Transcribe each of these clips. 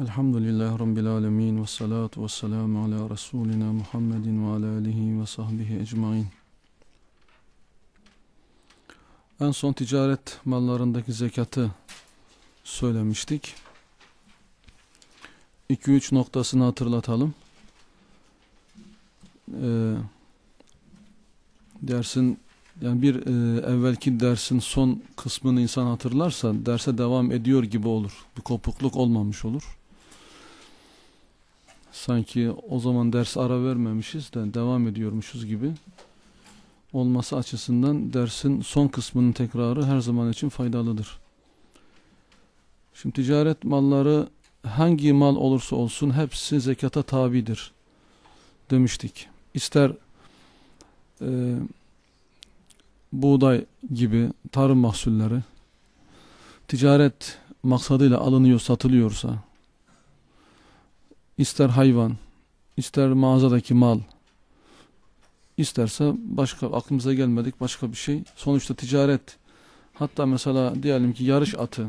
Elhamdülillahi Rabbil alemin ve salatu ve selamu ala Resulina Muhammedin ve ala alihi ve sahbihi ecmain. En son ticaret mallarındaki zekatı söylemiştik. 2-3 noktasını hatırlatalım. Ee, dersin yani bir e, evvelki dersin son kısmını insan hatırlarsa derse devam ediyor gibi olur. Bir kopukluk olmamış olur sanki o zaman ders ara vermemişiz de devam ediyormuşuz gibi olması açısından dersin son kısmının tekrarı her zaman için faydalıdır. Şimdi ticaret malları hangi mal olursa olsun hepsi zekata tabidir demiştik. İster e, buğday gibi tarım mahsulleri ticaret maksadıyla alınıyor satılıyorsa ister hayvan, ister mağazadaki mal, isterse başka aklımıza gelmedik başka bir şey. Sonuçta ticaret. Hatta mesela diyelim ki yarış atı,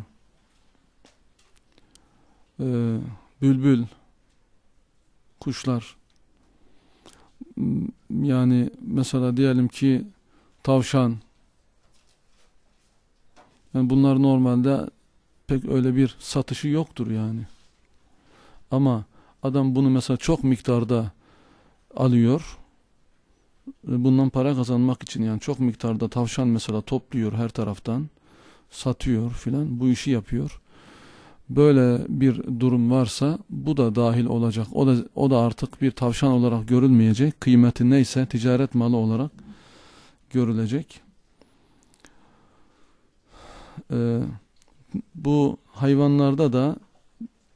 e, bülbül, kuşlar. Hmm, yani mesela diyelim ki tavşan. Yani bunlar normalde pek öyle bir satışı yoktur yani. Ama Adam bunu mesela çok miktarda alıyor. E, bundan para kazanmak için yani çok miktarda tavşan mesela topluyor her taraftan. Satıyor filan bu işi yapıyor. Böyle bir durum varsa bu da dahil olacak. O da, o da artık bir tavşan olarak görülmeyecek. Kıymeti neyse ticaret malı olarak görülecek. Ee, bu hayvanlarda da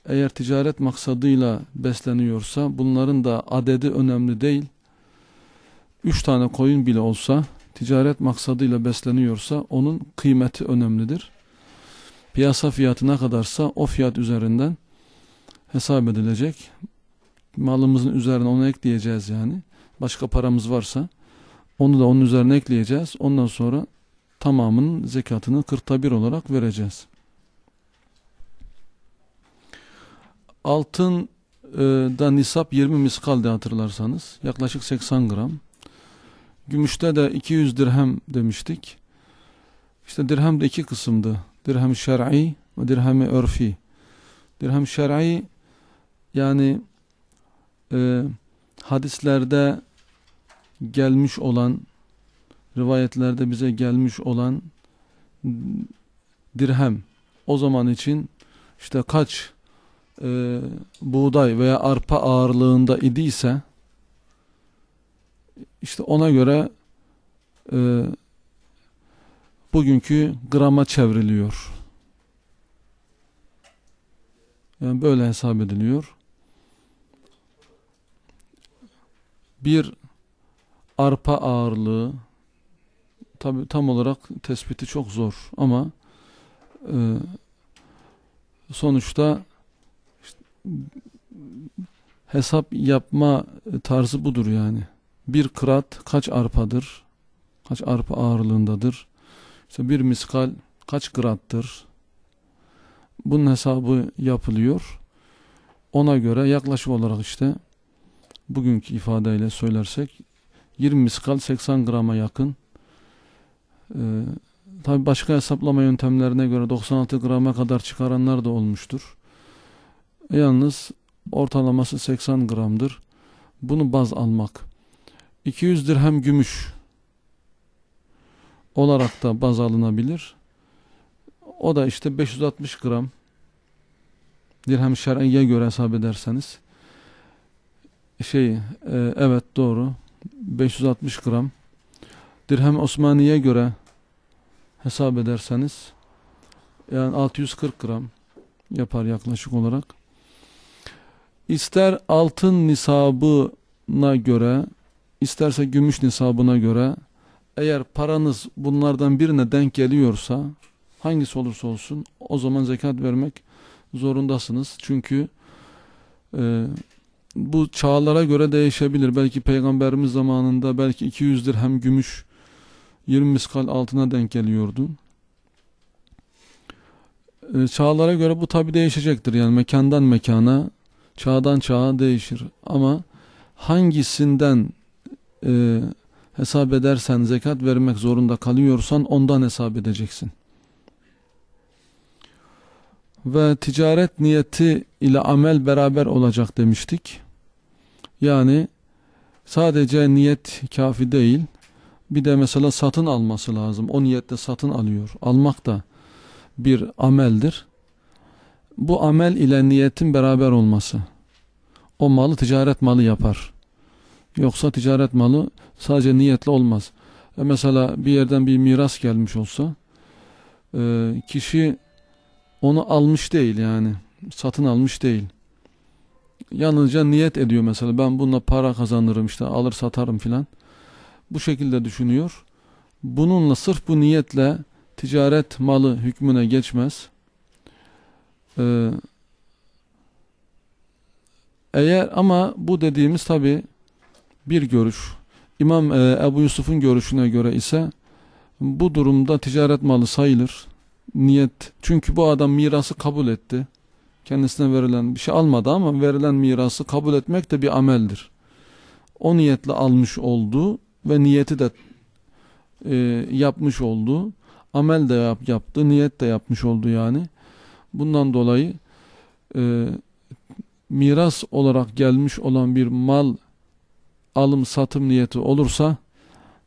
eğer ticaret maksadıyla besleniyorsa bunların da adedi önemli değil. Üç tane koyun bile olsa ticaret maksadıyla besleniyorsa onun kıymeti önemlidir. Piyasa fiyatı ne kadarsa o fiyat üzerinden hesap edilecek. Malımızın üzerine onu ekleyeceğiz yani. Başka paramız varsa onu da onun üzerine ekleyeceğiz. Ondan sonra tamamının zekatını kırkta bir olarak vereceğiz. Altın e, da nisap 20 miskaldi hatırlarsanız. Yaklaşık 80 gram. Gümüşte de 200 dirhem demiştik. İşte dirhem de iki kısımdı. Dirhem şer'i ve dirhem örfi. Dirhem şer'i yani e, hadislerde gelmiş olan rivayetlerde bize gelmiş olan dirhem o zaman için işte kaç e, buğday veya arpa ağırlığında idiyse işte ona göre e, bugünkü grama çevriliyor. Yani böyle hesap ediliyor. Bir arpa ağırlığı tabi tam olarak tespiti çok zor ama e, sonuçta hesap yapma tarzı budur yani. Bir kırat kaç arpadır? Kaç arpa ağırlığındadır? İşte bir miskal kaç kırattır? Bunun hesabı yapılıyor. Ona göre yaklaşık olarak işte bugünkü ifadeyle söylersek 20 miskal 80 grama yakın. Ee, tabi başka hesaplama yöntemlerine göre 96 grama kadar çıkaranlar da olmuştur. Yalnız ortalaması 80 gramdır. Bunu baz almak. 200 dirhem gümüş olarak da baz alınabilir. O da işte 560 gram dirhem şer'iye göre hesap ederseniz şey e, evet doğru 560 gram dirhem Osmaniye göre hesap ederseniz yani 640 gram yapar yaklaşık olarak ister altın nisabına göre isterse gümüş nisabına göre eğer paranız bunlardan birine denk geliyorsa hangisi olursa olsun o zaman zekat vermek zorundasınız. Çünkü e, bu çağlara göre değişebilir. Belki peygamberimiz zamanında belki 200 dirhem gümüş 20 miskal altına denk geliyordu. E, çağlara göre bu tabi değişecektir. Yani mekandan mekana çağdan çağa değişir ama hangisinden e, hesap edersen zekat vermek zorunda kalıyorsan ondan hesap edeceksin. Ve ticaret niyeti ile amel beraber olacak demiştik. Yani sadece niyet kafi değil. Bir de mesela satın alması lazım. O niyette satın alıyor. Almak da bir ameldir bu amel ile niyetin beraber olması. O malı ticaret malı yapar. Yoksa ticaret malı sadece niyetle olmaz. E mesela bir yerden bir miras gelmiş olsa e, kişi onu almış değil yani satın almış değil. Yalnızca niyet ediyor mesela ben bununla para kazanırım işte alır satarım filan. Bu şekilde düşünüyor. Bununla sırf bu niyetle ticaret malı hükmüne geçmez. Ee, eğer ama bu dediğimiz tabi bir görüş. İmam e, Ebu Yusuf'un görüşüne göre ise bu durumda ticaret malı sayılır. Niyet. Çünkü bu adam mirası kabul etti. Kendisine verilen bir şey almadı ama verilen mirası kabul etmek de bir ameldir. O niyetle almış oldu ve niyeti de e, yapmış oldu. Amel de yap, yaptı, niyet de yapmış oldu yani. Bundan dolayı e, miras olarak gelmiş olan bir mal alım satım niyeti olursa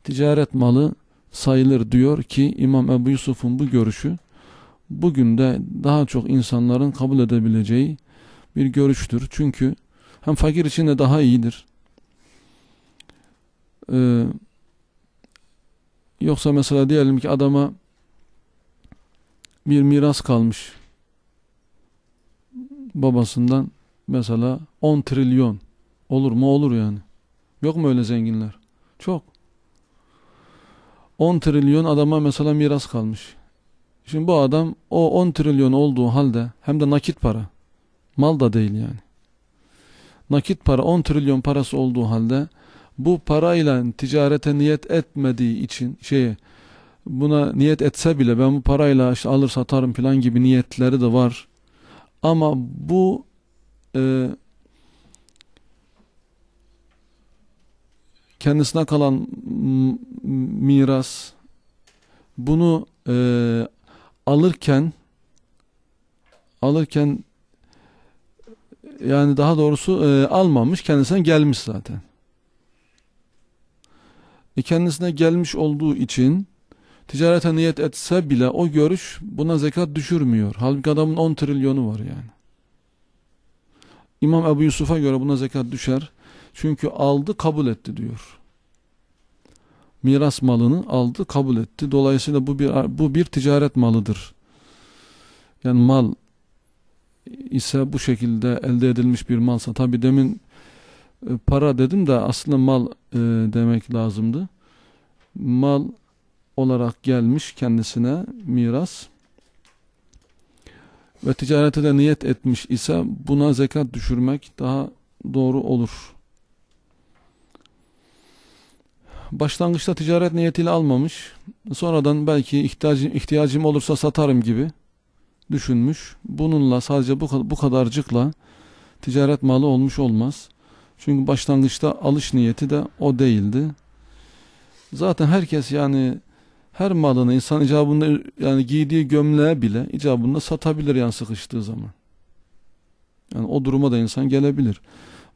ticaret malı sayılır diyor ki İmam Ebu Yusuf'un bu görüşü bugün de daha çok insanların kabul edebileceği bir görüştür. Çünkü hem fakir için de daha iyidir. Ee, yoksa mesela diyelim ki adama bir miras kalmış babasından mesela 10 trilyon olur mu olur yani. Yok mu öyle zenginler? Çok. 10 trilyon adama mesela miras kalmış. Şimdi bu adam o 10 trilyon olduğu halde hem de nakit para. Mal da değil yani. Nakit para 10 trilyon parası olduğu halde bu parayla ticarete niyet etmediği için şeye buna niyet etse bile ben bu parayla işte alır satarım falan gibi niyetleri de var. Ama bu e, kendisine kalan miras bunu e, alırken alırken yani daha doğrusu e, almamış kendisine gelmiş zaten. E kendisine gelmiş olduğu için ticarete niyet etse bile o görüş buna zekat düşürmüyor. Halbuki adamın 10 trilyonu var yani. İmam Ebu Yusuf'a göre buna zekat düşer. Çünkü aldı kabul etti diyor. Miras malını aldı kabul etti. Dolayısıyla bu bir, bu bir ticaret malıdır. Yani mal ise bu şekilde elde edilmiş bir malsa. Tabi demin e, para dedim de aslında mal e, demek lazımdı. Mal olarak gelmiş kendisine miras ve ticarete de niyet etmiş ise buna zekat düşürmek daha doğru olur. Başlangıçta ticaret niyetiyle almamış, sonradan belki ihtiyacım, ihtiyacım olursa satarım gibi düşünmüş. Bununla sadece bu, bu kadarcıkla ticaret malı olmuş olmaz. Çünkü başlangıçta alış niyeti de o değildi. Zaten herkes yani her malını insan icabında yani giydiği gömleğe bile icabında satabilir yani sıkıştığı zaman. Yani o duruma da insan gelebilir.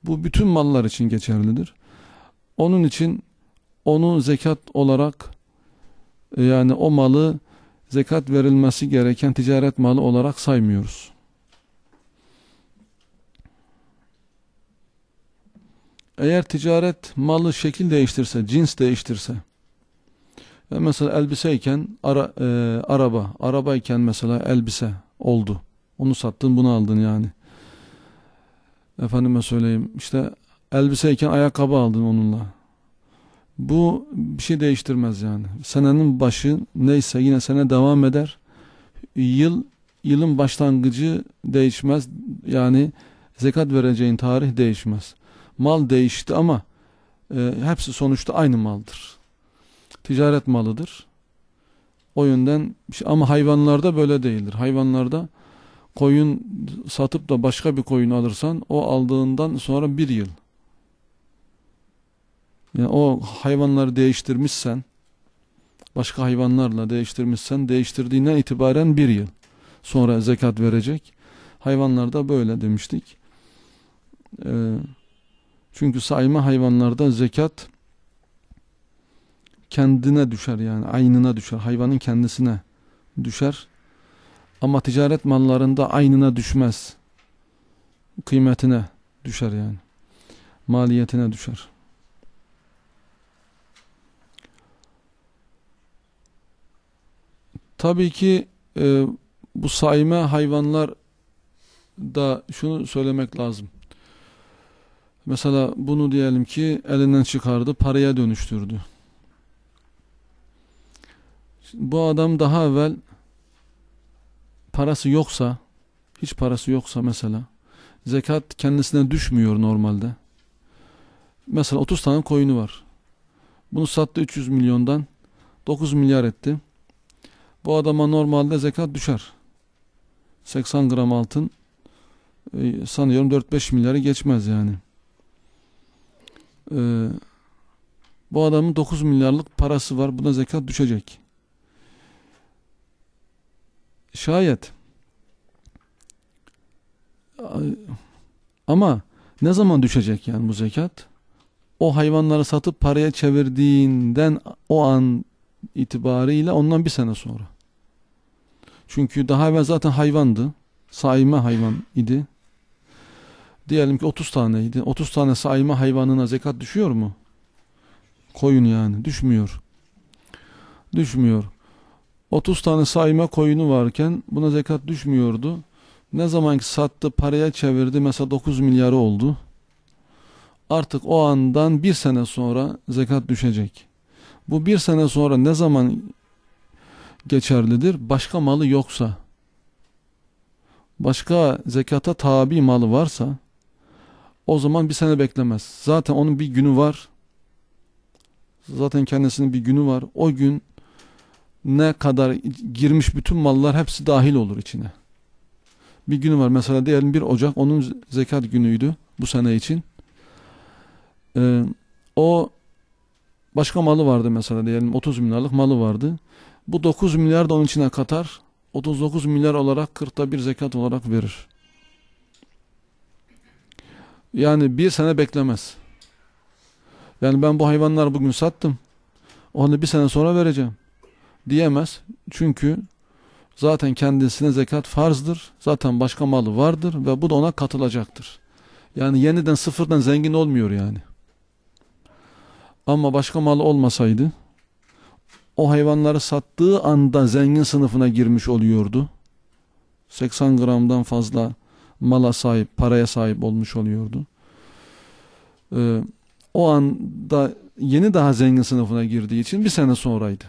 Bu bütün mallar için geçerlidir. Onun için onu zekat olarak e, yani o malı zekat verilmesi gereken ticaret malı olarak saymıyoruz. Eğer ticaret malı şekil değiştirse, cins değiştirse e, mesela elbiseyken ara, e, araba, arabayken mesela elbise oldu. Onu sattın bunu aldın yani. Efendime söyleyeyim işte elbiseyken ayakkabı aldın onunla. Bu bir şey değiştirmez yani. Senenin başı neyse yine sene devam eder. Yıl yılın başlangıcı değişmez. Yani zekat vereceğin tarih değişmez. Mal değişti ama e, hepsi sonuçta aynı maldır ticaret malıdır. O yönden şey- ama hayvanlarda böyle değildir. Hayvanlarda koyun satıp da başka bir koyun alırsan o aldığından sonra bir yıl. Yani o hayvanları değiştirmişsen başka hayvanlarla değiştirmişsen değiştirdiğinden itibaren bir yıl sonra zekat verecek. Hayvanlarda böyle demiştik. Ee, çünkü sayma hayvanlarda zekat kendine düşer yani aynına düşer hayvanın kendisine düşer ama ticaret mallarında aynına düşmez kıymetine düşer yani maliyetine düşer tabii ki e, bu sayme hayvanlar da şunu söylemek lazım mesela bunu diyelim ki elinden çıkardı paraya dönüştürdü bu adam daha evvel parası yoksa hiç parası yoksa mesela zekat kendisine düşmüyor normalde. Mesela 30 tane koyunu var. Bunu sattı 300 milyondan 9 milyar etti. Bu adama normalde zekat düşer. 80 gram altın e, sanıyorum 4-5 milyarı geçmez yani. E, bu adamın 9 milyarlık parası var. Buna zekat düşecek. Şayet. Ama ne zaman düşecek yani bu zekat? O hayvanları satıp paraya çevirdiğinden o an itibarıyla ondan bir sene sonra. Çünkü daha evvel zaten hayvandı. Saima hayvan idi. Diyelim ki 30 taneydi. 30 tane saima hayvanına zekat düşüyor mu? Koyun yani. Düşmüyor. Düşmüyor. 30 tane sayma koyunu varken buna zekat düşmüyordu. Ne zamanki sattı paraya çevirdi mesela 9 milyarı oldu. Artık o andan bir sene sonra zekat düşecek. Bu bir sene sonra ne zaman geçerlidir? Başka malı yoksa, başka zekata tabi malı varsa o zaman bir sene beklemez. Zaten onun bir günü var. Zaten kendisinin bir günü var. O gün ne kadar girmiş bütün mallar hepsi dahil olur içine. Bir günü var mesela diyelim 1 Ocak onun zekat günüydü bu sene için. Ee, o başka malı vardı mesela diyelim 30 milyarlık malı vardı. Bu 9 milyar da onun içine katar 39 milyar olarak 40'ta bir zekat olarak verir. Yani bir sene beklemez. Yani ben bu hayvanları bugün sattım. Onu bir sene sonra vereceğim diyemez. Çünkü zaten kendisine zekat farzdır. Zaten başka malı vardır ve bu da ona katılacaktır. Yani yeniden sıfırdan zengin olmuyor yani. Ama başka malı olmasaydı o hayvanları sattığı anda zengin sınıfına girmiş oluyordu. 80 gramdan fazla mala sahip, paraya sahip olmuş oluyordu. Ee, o anda yeni daha zengin sınıfına girdiği için bir sene sonraydı.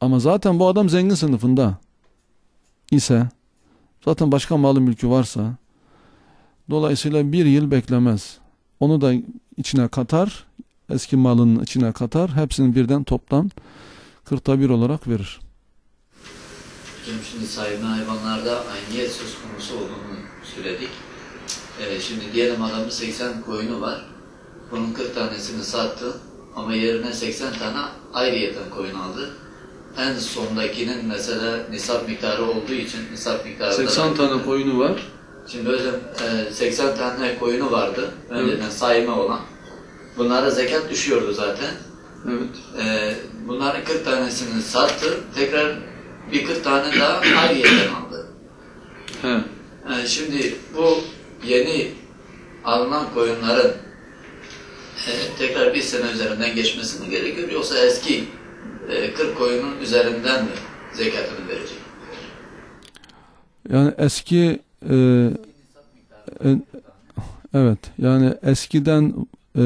Ama zaten bu adam zengin sınıfında ise zaten başka malı mülkü varsa dolayısıyla bir yıl beklemez. Onu da içine katar, eski malının içine katar, hepsini birden toptan kırkta bir olarak verir. Şimdi sahibine hayvanlarda ayniyet söz konusu olduğunu söyledik. Ee, şimdi diyelim adamın 80 koyunu var. Bunun 40 tanesini sattı ama yerine 80 tane ayrıyeten koyun aldı en sondakinin mesela nisap miktarı olduğu için nisap miktarı 80 tane yani. koyunu var. Şimdi hocam 80 e, tane koyunu vardı. Önceden evet. saime olan. Bunlara zekat düşüyordu zaten. Evet. E, bunların 40 tanesini sattı. Tekrar bir 40 tane daha ayrıyeten aldı. He. Yani e, şimdi bu yeni alınan koyunların tekrar bir sene üzerinden geçmesi mi gerekiyor yoksa eski 40 ee, koyunun üzerinden mi zekatını verecek? Yani eski e, e, evet yani eskiden e,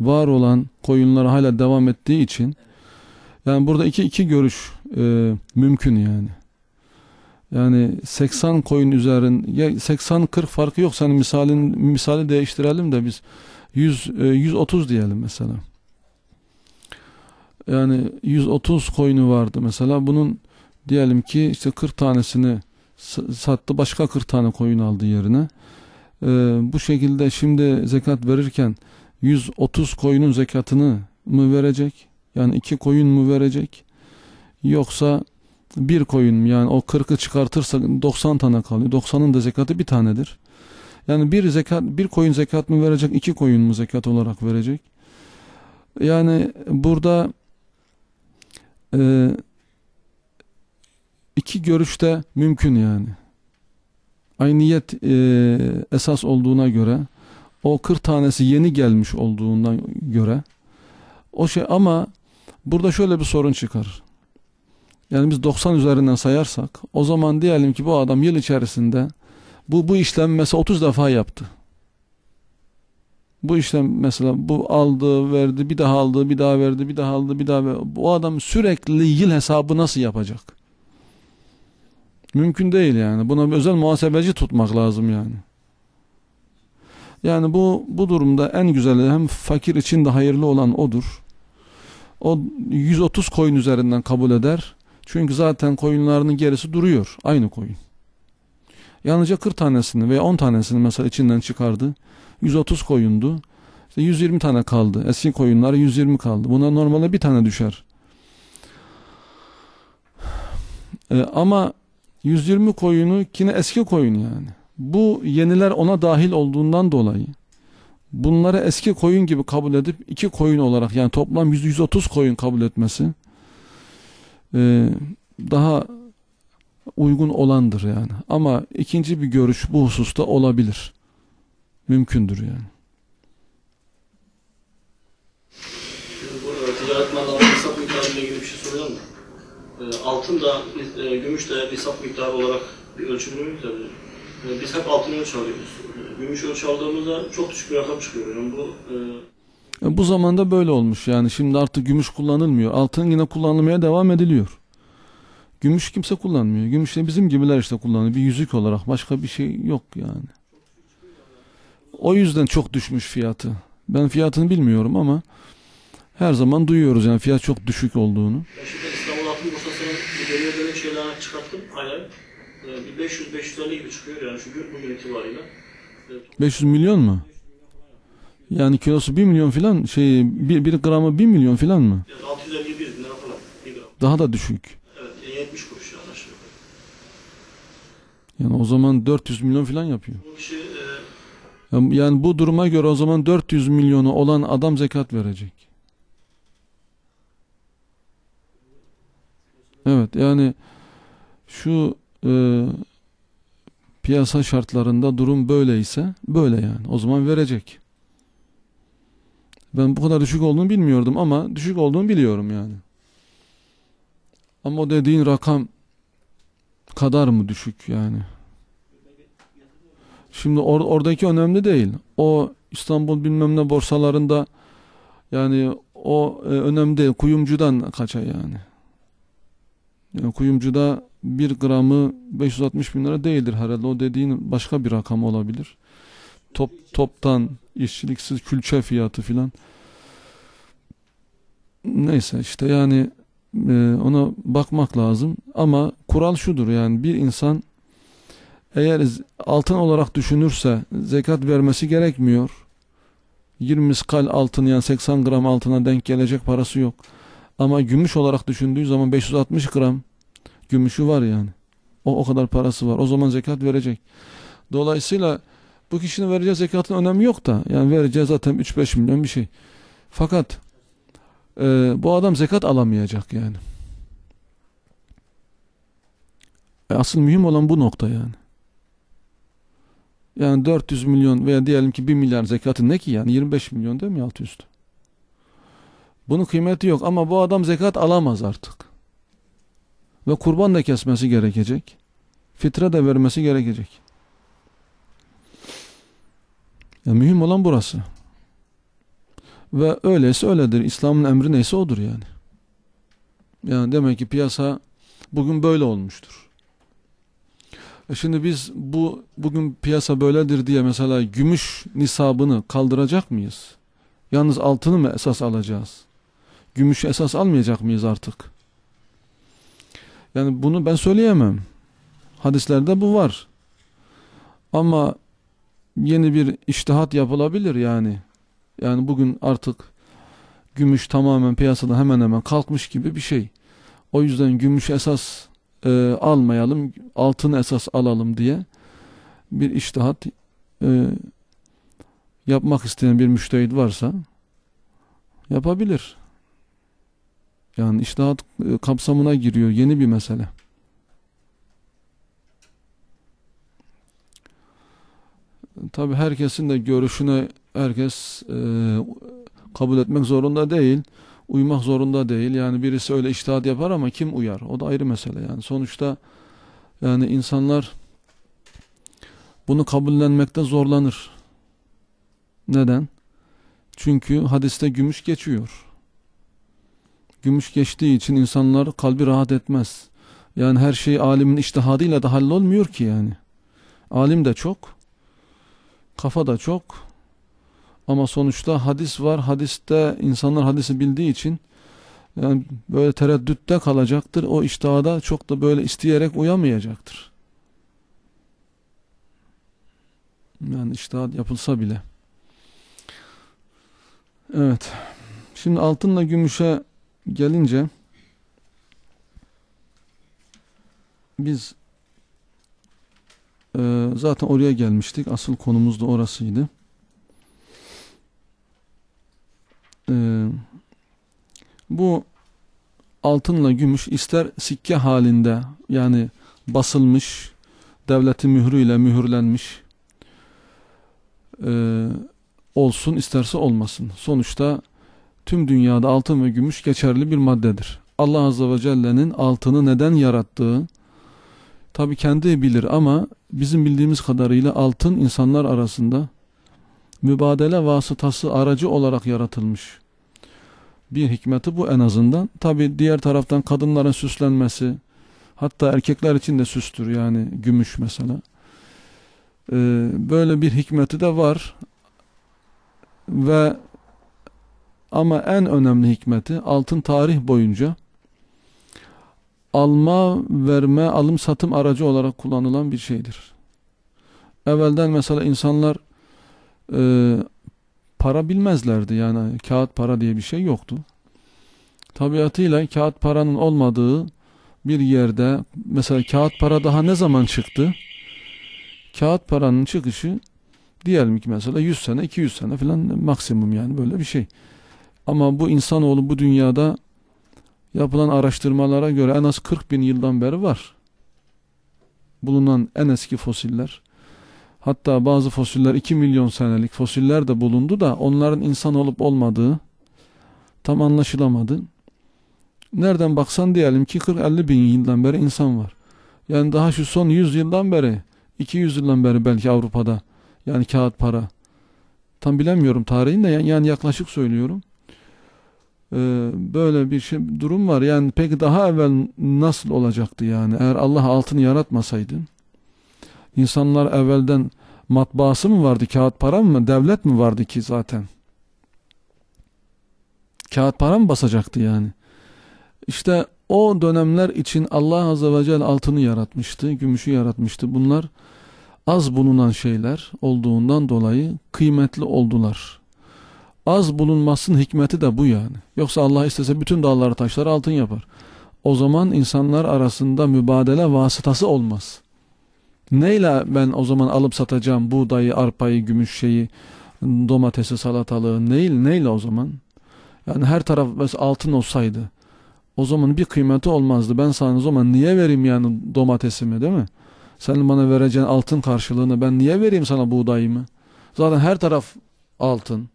var olan koyunlar hala devam ettiği için yani burada iki iki görüş e, mümkün yani. Yani 80 koyun üzerinde, 80 40 farkı yok senin misalin misali değiştirelim de biz 100 130 e, diyelim mesela yani 130 koyunu vardı mesela bunun diyelim ki işte 40 tanesini sattı başka 40 tane koyun aldı yerine ee, bu şekilde şimdi zekat verirken 130 koyunun zekatını mı verecek yani iki koyun mu verecek yoksa bir koyun yani o 40'ı çıkartırsa 90 tane kalıyor 90'ın da zekatı bir tanedir yani bir zekat bir koyun zekat mı verecek iki koyun mu zekat olarak verecek yani burada e, iki görüşte mümkün yani. Aynı niyet e, esas olduğuna göre o 40 tanesi yeni gelmiş olduğundan göre o şey ama burada şöyle bir sorun çıkar. Yani biz 90 üzerinden sayarsak o zaman diyelim ki bu adam yıl içerisinde bu bu işlemi mesela 30 defa yaptı bu işte mesela bu aldı verdi bir daha aldı bir daha verdi bir daha aldı bir daha verdi. Bu adam sürekli yıl hesabı nasıl yapacak? Mümkün değil yani. Buna bir özel muhasebeci tutmak lazım yani. Yani bu bu durumda en güzeli hem fakir için de hayırlı olan odur. O 130 koyun üzerinden kabul eder. Çünkü zaten koyunlarının gerisi duruyor. Aynı koyun. Yalnızca 40 tanesini veya 10 tanesini mesela içinden çıkardı. 130 koyundu. İşte 120 tane kaldı. Eski koyunlar 120 kaldı. Buna normalde bir tane düşer. Ee, ama 120 koyunu yine eski koyun yani. Bu yeniler ona dahil olduğundan dolayı bunları eski koyun gibi kabul edip iki koyun olarak yani toplam 130 koyun kabul etmesi e, daha uygun olandır yani. Ama ikinci bir görüş bu hususta olabilir mümkündür yani. Şimdi burada ticaret hesap miktarıyla ilgili bir şey soruyor mu? Ee, altın da, e, gümüş de hesap miktarı olarak bir ölçümlü mü tabii? Ee, biz hep altını ölçü alıyoruz. Ee, gümüş ölçü aldığımızda çok düşük bir rakam çıkıyor. Yani bu e, e... bu zamanda böyle olmuş yani şimdi artık gümüş kullanılmıyor. Altın yine kullanılmaya devam ediliyor. Gümüş kimse kullanmıyor. Gümüş de bizim gibiler işte kullanıyor. Bir yüzük olarak başka bir şey yok yani. O yüzden çok düşmüş fiyatı. Ben fiyatını bilmiyorum ama her zaman duyuyoruz yani fiyat çok düşük olduğunu. Ben şimdi İstanbul Aklı Borsası'nın geriye dönük şeylerini çıkarttım. Aynen. Ee, bir 500-550 gibi çıkıyor yani şu gün bugün itibariyle. 500 ee, milyon mu? Yani kilosu 1 milyon filan şey 1, 1 gramı 1 milyon filan mı? Yani 651 lira falan 1 gram. Daha da düşük. Evet 70 kuruş yani aşağı yukarı. Yani o zaman 400 milyon filan yapıyor. Bu kişi e, yani bu duruma göre o zaman 400 milyonu olan adam zekat verecek. Evet yani şu e, piyasa şartlarında durum böyleyse böyle yani o zaman verecek. Ben bu kadar düşük olduğunu bilmiyordum ama düşük olduğunu biliyorum yani. Ama o dediğin rakam kadar mı düşük yani? Şimdi or oradaki önemli değil. O İstanbul bilmem ne borsalarında yani o e, önemli değil. Kuyumcudan kaça yani. yani. Kuyumcuda bir gramı 560 bin lira değildir herhalde. O dediğin başka bir rakam olabilir. Top, toptan işçiliksiz külçe fiyatı filan. Neyse işte yani e, ona bakmak lazım. Ama kural şudur yani bir insan eğer altın olarak düşünürse zekat vermesi gerekmiyor. 20 miskal altın yani 80 gram altına denk gelecek parası yok. Ama gümüş olarak düşündüğü zaman 560 gram gümüşü var yani. O, o kadar parası var. O zaman zekat verecek. Dolayısıyla bu kişinin vereceği zekatın önemi yok da. Yani vereceği zaten 3-5 milyon bir şey. Fakat e, bu adam zekat alamayacak yani. E, asıl mühim olan bu nokta yani. Yani 400 milyon veya diyelim ki 1 milyar zekatı ne ki yani 25 milyon değil mi alt üstü? Bunun kıymeti yok ama bu adam zekat alamaz artık. Ve kurban da kesmesi gerekecek. Fitre de vermesi gerekecek. Yani mühim olan burası. Ve öyleyse öyledir. İslam'ın emri neyse odur yani. Yani demek ki piyasa bugün böyle olmuştur. E şimdi biz bu bugün piyasa böyledir diye mesela gümüş nisabını kaldıracak mıyız? Yalnız altını mı esas alacağız? Gümüşü esas almayacak mıyız artık? Yani bunu ben söyleyemem. Hadislerde bu var. Ama yeni bir iştihat yapılabilir yani. Yani bugün artık gümüş tamamen piyasada hemen hemen kalkmış gibi bir şey. O yüzden gümüş esas e, almayalım, altın esas alalım diye bir iştihat e, yapmak isteyen bir müştehit varsa yapabilir. Yani iştihat e, kapsamına giriyor yeni bir mesele. Tabi herkesin de görüşüne herkes e, kabul etmek zorunda değil uymak zorunda değil. Yani birisi öyle iştahat yapar ama kim uyar? O da ayrı mesele yani. Sonuçta yani insanlar bunu kabullenmekte zorlanır. Neden? Çünkü hadiste gümüş geçiyor. Gümüş geçtiği için insanlar kalbi rahat etmez. Yani her şey alimin iştihadıyla da hallolmuyor ki yani. Alim de çok, kafa da çok, ama sonuçta hadis var. Hadiste insanlar hadisi bildiği için yani böyle tereddütte kalacaktır. O iştahda çok da böyle isteyerek uyamayacaktır. Yani iştahat yapılsa bile. Evet. Şimdi altınla gümüşe gelince biz e, zaten oraya gelmiştik. Asıl konumuz da orasıydı. Ee, bu altınla gümüş ister sikke halinde yani basılmış devleti mührüyle mühürlenmiş e, olsun isterse olmasın. Sonuçta tüm dünyada altın ve gümüş geçerli bir maddedir. Allah Azze ve Celle'nin altını neden yarattığı tabi kendi bilir ama bizim bildiğimiz kadarıyla altın insanlar arasında mübadele vasıtası aracı olarak yaratılmış. Bir hikmeti bu en azından. Tabi diğer taraftan kadınların süslenmesi, hatta erkekler için de süstür yani gümüş mesela. Ee, böyle bir hikmeti de var. Ve ama en önemli hikmeti altın tarih boyunca alma, verme, alım satım aracı olarak kullanılan bir şeydir. Evvelden mesela insanlar e, para bilmezlerdi. Yani kağıt para diye bir şey yoktu. Tabiatıyla kağıt paranın olmadığı bir yerde mesela kağıt para daha ne zaman çıktı? Kağıt paranın çıkışı diyelim ki mesela 100 sene 200 sene falan maksimum yani böyle bir şey. Ama bu insanoğlu bu dünyada yapılan araştırmalara göre en az 40 bin yıldan beri var. Bulunan en eski fosiller Hatta bazı fosiller 2 milyon senelik fosiller de bulundu da onların insan olup olmadığı tam anlaşılamadı. Nereden baksan diyelim ki 40-50 bin yıldan beri insan var. Yani daha şu son 100 yıldan beri, 200 yıldan beri belki Avrupa'da yani kağıt para. Tam bilemiyorum tarihini de yani yaklaşık söylüyorum. Ee, böyle bir şey, durum var. Yani peki daha evvel nasıl olacaktı yani eğer Allah altını yaratmasaydı? İnsanlar evvelden matbaası mı vardı, kağıt para mı, devlet mi vardı ki zaten? Kağıt para mı basacaktı yani? İşte o dönemler için Allah Azze ve Celle altını yaratmıştı, gümüşü yaratmıştı. Bunlar az bulunan şeyler olduğundan dolayı kıymetli oldular. Az bulunmasının hikmeti de bu yani. Yoksa Allah istese bütün dağları taşları altın yapar. O zaman insanlar arasında mübadele vasıtası olmaz. Neyle ben o zaman alıp satacağım buğdayı, arpayı, gümüş şeyi, domatesi, salatalığı neyle, neyle o zaman? Yani her taraf mesela altın olsaydı o zaman bir kıymeti olmazdı. Ben sana o zaman niye vereyim yani domatesimi değil mi? Sen bana vereceğin altın karşılığını ben niye vereyim sana buğdayımı? Zaten her taraf altın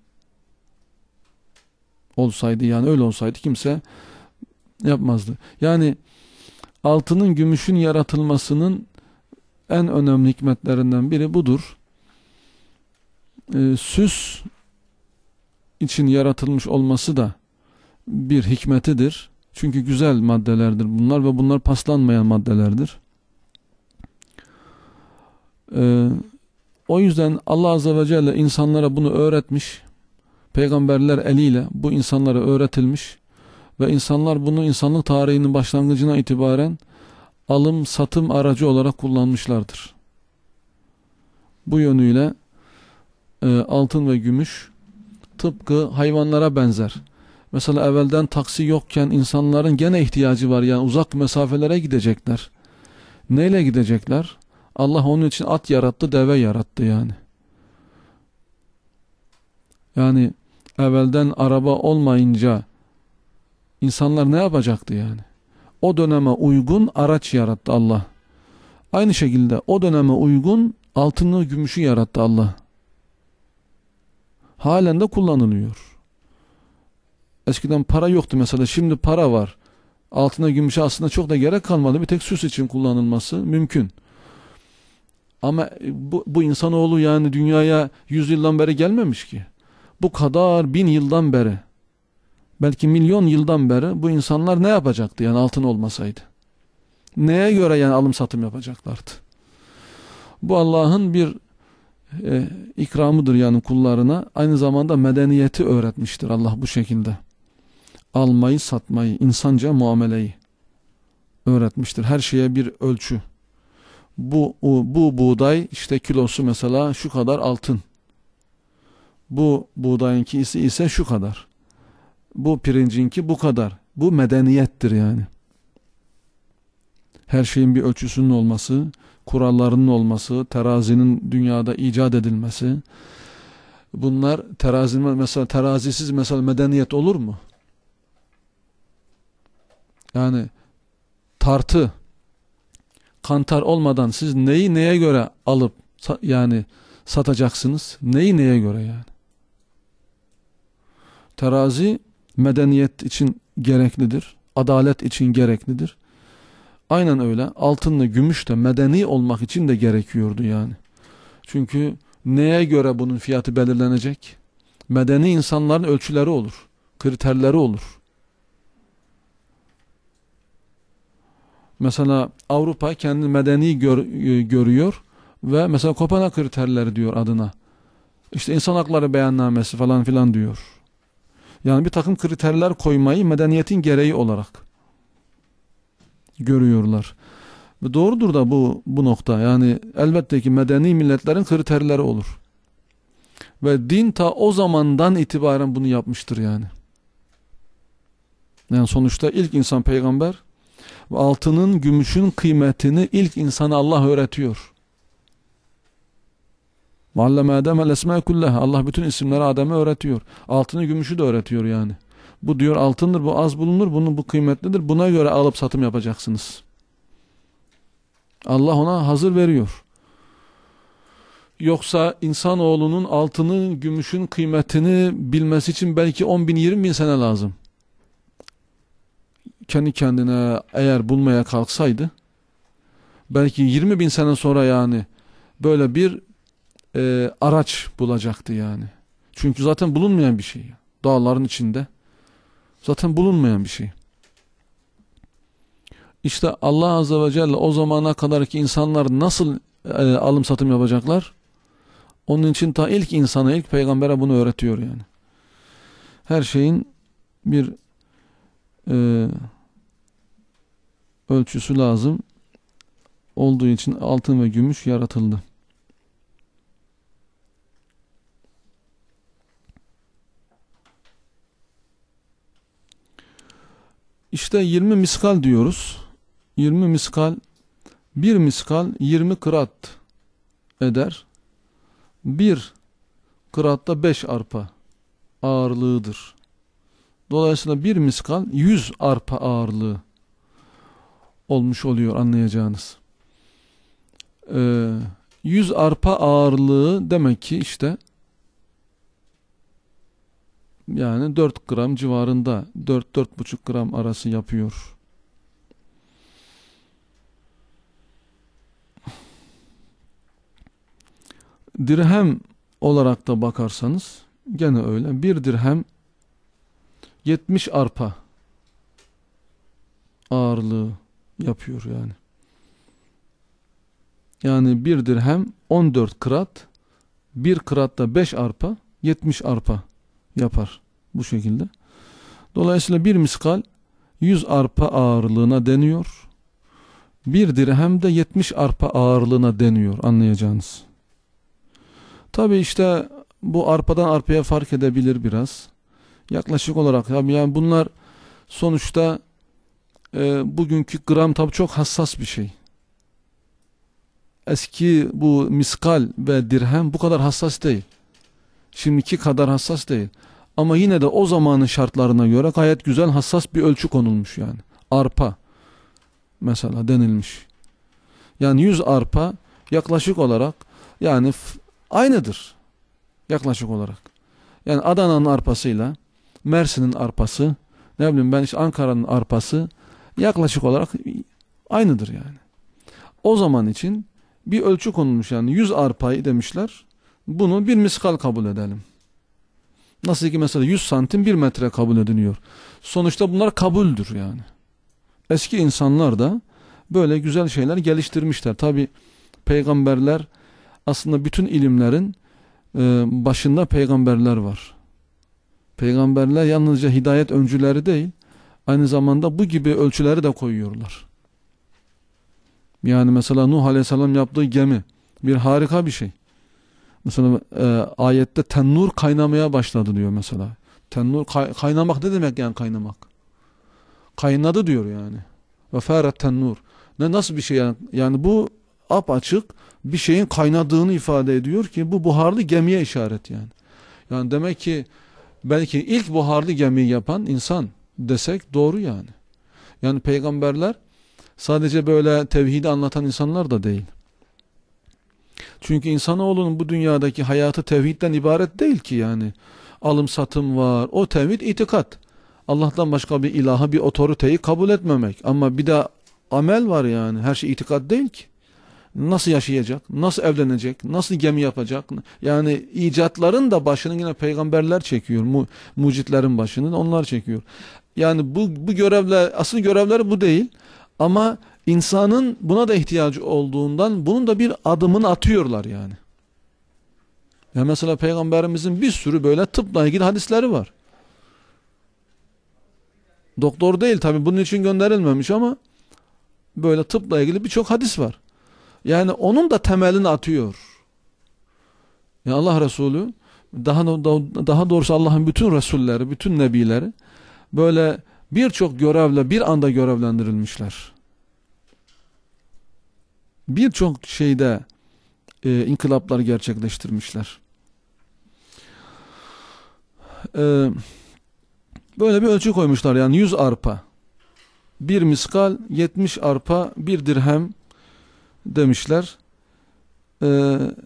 olsaydı yani öyle olsaydı kimse yapmazdı. Yani altının gümüşün yaratılmasının en önemli hikmetlerinden biri budur. E, süs için yaratılmış olması da bir hikmetidir. Çünkü güzel maddelerdir bunlar ve bunlar paslanmayan maddelerdir. Ee, o yüzden Allah Azze ve Celle insanlara bunu öğretmiş. Peygamberler eliyle bu insanlara öğretilmiş. Ve insanlar bunu insanlık tarihinin başlangıcına itibaren alım satım aracı olarak kullanmışlardır. Bu yönüyle e, altın ve gümüş tıpkı hayvanlara benzer. Mesela evvelden taksi yokken insanların gene ihtiyacı var yani uzak mesafelere gidecekler. Neyle gidecekler? Allah onun için at yarattı, deve yarattı yani. Yani evvelden araba olmayınca insanlar ne yapacaktı yani? o döneme uygun araç yarattı Allah. Aynı şekilde o döneme uygun altını gümüşü yarattı Allah. Halen de kullanılıyor. Eskiden para yoktu mesela şimdi para var. Altına gümüşe aslında çok da gerek kalmadı. Bir tek süs için kullanılması mümkün. Ama bu, bu insanoğlu yani dünyaya yüz yıldan beri gelmemiş ki. Bu kadar bin yıldan beri belki milyon yıldan beri bu insanlar ne yapacaktı yani altın olmasaydı? Neye göre yani alım satım yapacaklardı? Bu Allah'ın bir e, ikramıdır yani kullarına. Aynı zamanda medeniyeti öğretmiştir Allah bu şekilde. Almayı, satmayı, insanca muameleyi öğretmiştir. Her şeye bir ölçü. Bu, bu buğday işte kilosu mesela şu kadar altın. Bu buğdayın ise şu kadar. Bu pirincinki bu kadar. Bu medeniyettir yani. Her şeyin bir ölçüsünün olması, kurallarının olması, terazinin dünyada icat edilmesi. Bunlar terazi mesela terazisiz mesela medeniyet olur mu? Yani tartı kantar olmadan siz neyi neye göre alıp yani satacaksınız? Neyi neye göre yani? Terazi medeniyet için gereklidir. Adalet için gereklidir. Aynen öyle altınla gümüş de medeni olmak için de gerekiyordu yani. Çünkü neye göre bunun fiyatı belirlenecek? Medeni insanların ölçüleri olur, kriterleri olur. Mesela Avrupa kendini medeni gör, e, görüyor ve mesela Kopenhag kriterleri diyor adına. İşte insan hakları beyannamesi falan filan diyor. Yani bir takım kriterler koymayı medeniyetin gereği olarak görüyorlar. doğrudur da bu, bu nokta. Yani elbette ki medeni milletlerin kriterleri olur. Ve din ta o zamandan itibaren bunu yapmıştır yani. Yani sonuçta ilk insan peygamber altının, gümüşün kıymetini ilk insana Allah öğretiyor. Ve allemâ esmâ kulleh. Allah bütün isimleri Adem'e öğretiyor. Altını gümüşü de öğretiyor yani. Bu diyor altındır, bu az bulunur, bunun bu kıymetlidir. Buna göre alıp satım yapacaksınız. Allah ona hazır veriyor. Yoksa insanoğlunun altının, gümüşün kıymetini bilmesi için belki 10 bin, 20 bin sene lazım. Kendi kendine eğer bulmaya kalksaydı, belki 20 bin sene sonra yani böyle bir e, araç bulacaktı yani. Çünkü zaten bulunmayan bir şey. Dağların içinde. Zaten bulunmayan bir şey. İşte Allah Azze ve Celle o zamana kadar ki insanlar nasıl e, alım satım yapacaklar? Onun için ta ilk insana, ilk peygambere bunu öğretiyor yani. Her şeyin bir e, ölçüsü lazım. Olduğu için altın ve gümüş yaratıldı. İşte 20 miskal diyoruz. 20 miskal, bir miskal 20 kırat eder. Bir kıratta 5 arpa ağırlığıdır. Dolayısıyla bir miskal 100 arpa ağırlığı olmuş oluyor anlayacağınız. Ee, 100 arpa ağırlığı demek ki işte yani 4 gram civarında 4-4,5 gram arası yapıyor. Dirhem olarak da bakarsanız gene öyle. Bir dirhem 70 arpa ağırlığı yapıyor yani. Yani bir dirhem 14 krat, bir da 5 arpa, 70 arpa yapar. Bu şekilde. Dolayısıyla bir miskal 100 arpa ağırlığına deniyor. Bir dirhem de 70 arpa ağırlığına deniyor anlayacağınız. Tabi işte bu arpadan arpaya fark edebilir biraz. Yaklaşık olarak yani bunlar sonuçta e, bugünkü gram tabi çok hassas bir şey. Eski bu miskal ve dirhem bu kadar hassas değil. Şimdiki kadar hassas değil. Ama yine de o zamanın şartlarına göre gayet güzel hassas bir ölçü konulmuş yani. Arpa mesela denilmiş. Yani 100 arpa yaklaşık olarak yani aynıdır yaklaşık olarak. Yani Adana'nın arpasıyla Mersin'in arpası ne bileyim ben işte Ankara'nın arpası yaklaşık olarak aynıdır yani. O zaman için bir ölçü konulmuş yani 100 arpayı demişler bunu bir miskal kabul edelim. Nasıl ki mesela 100 santim 1 metre kabul ediliyor. Sonuçta bunlar kabuldür yani. Eski insanlar da böyle güzel şeyler geliştirmişler. Tabi peygamberler aslında bütün ilimlerin e, başında peygamberler var. Peygamberler yalnızca hidayet öncüleri değil, aynı zamanda bu gibi ölçüleri de koyuyorlar. Yani mesela Nuh Aleyhisselam yaptığı gemi bir harika bir şey. Mesela e, ayette tenur kaynamaya başladı diyor mesela. tenur kay, kaynamak ne demek yani kaynamak? Kaynadı diyor yani. Ve ferat tenur Ne nasıl bir şey yani? Yani bu apaçık bir şeyin kaynadığını ifade ediyor ki bu buharlı gemiye işaret yani. Yani demek ki belki ilk buharlı gemiyi yapan insan desek doğru yani. Yani peygamberler sadece böyle tevhidi anlatan insanlar da değil. Çünkü insanoğlunun bu dünyadaki hayatı tevhidden ibaret değil ki yani. Alım satım var. O tevhid itikat. Allah'tan başka bir ilaha bir otoriteyi kabul etmemek. Ama bir de amel var yani. Her şey itikat değil ki. Nasıl yaşayacak? Nasıl evlenecek? Nasıl gemi yapacak? Yani icatların da başını yine peygamberler çekiyor. Mu mucitlerin başını onlar çekiyor. Yani bu, bu görevler, asıl görevleri bu değil. Ama insanın buna da ihtiyacı olduğundan bunun da bir adımını atıyorlar yani. Ya mesela peygamberimizin bir sürü böyle tıpla ilgili hadisleri var. Doktor değil tabi bunun için gönderilmemiş ama böyle tıpla ilgili birçok hadis var. Yani onun da temelini atıyor. Ya Allah Resulü daha daha doğrusu Allah'ın bütün resulleri, bütün nebileri böyle birçok görevle bir anda görevlendirilmişler birçok şeyde e, inkılaplar gerçekleştirmişler. E, böyle bir ölçü koymuşlar yani 100 arpa, bir miskal, 70 arpa, bir dirhem demişler. E,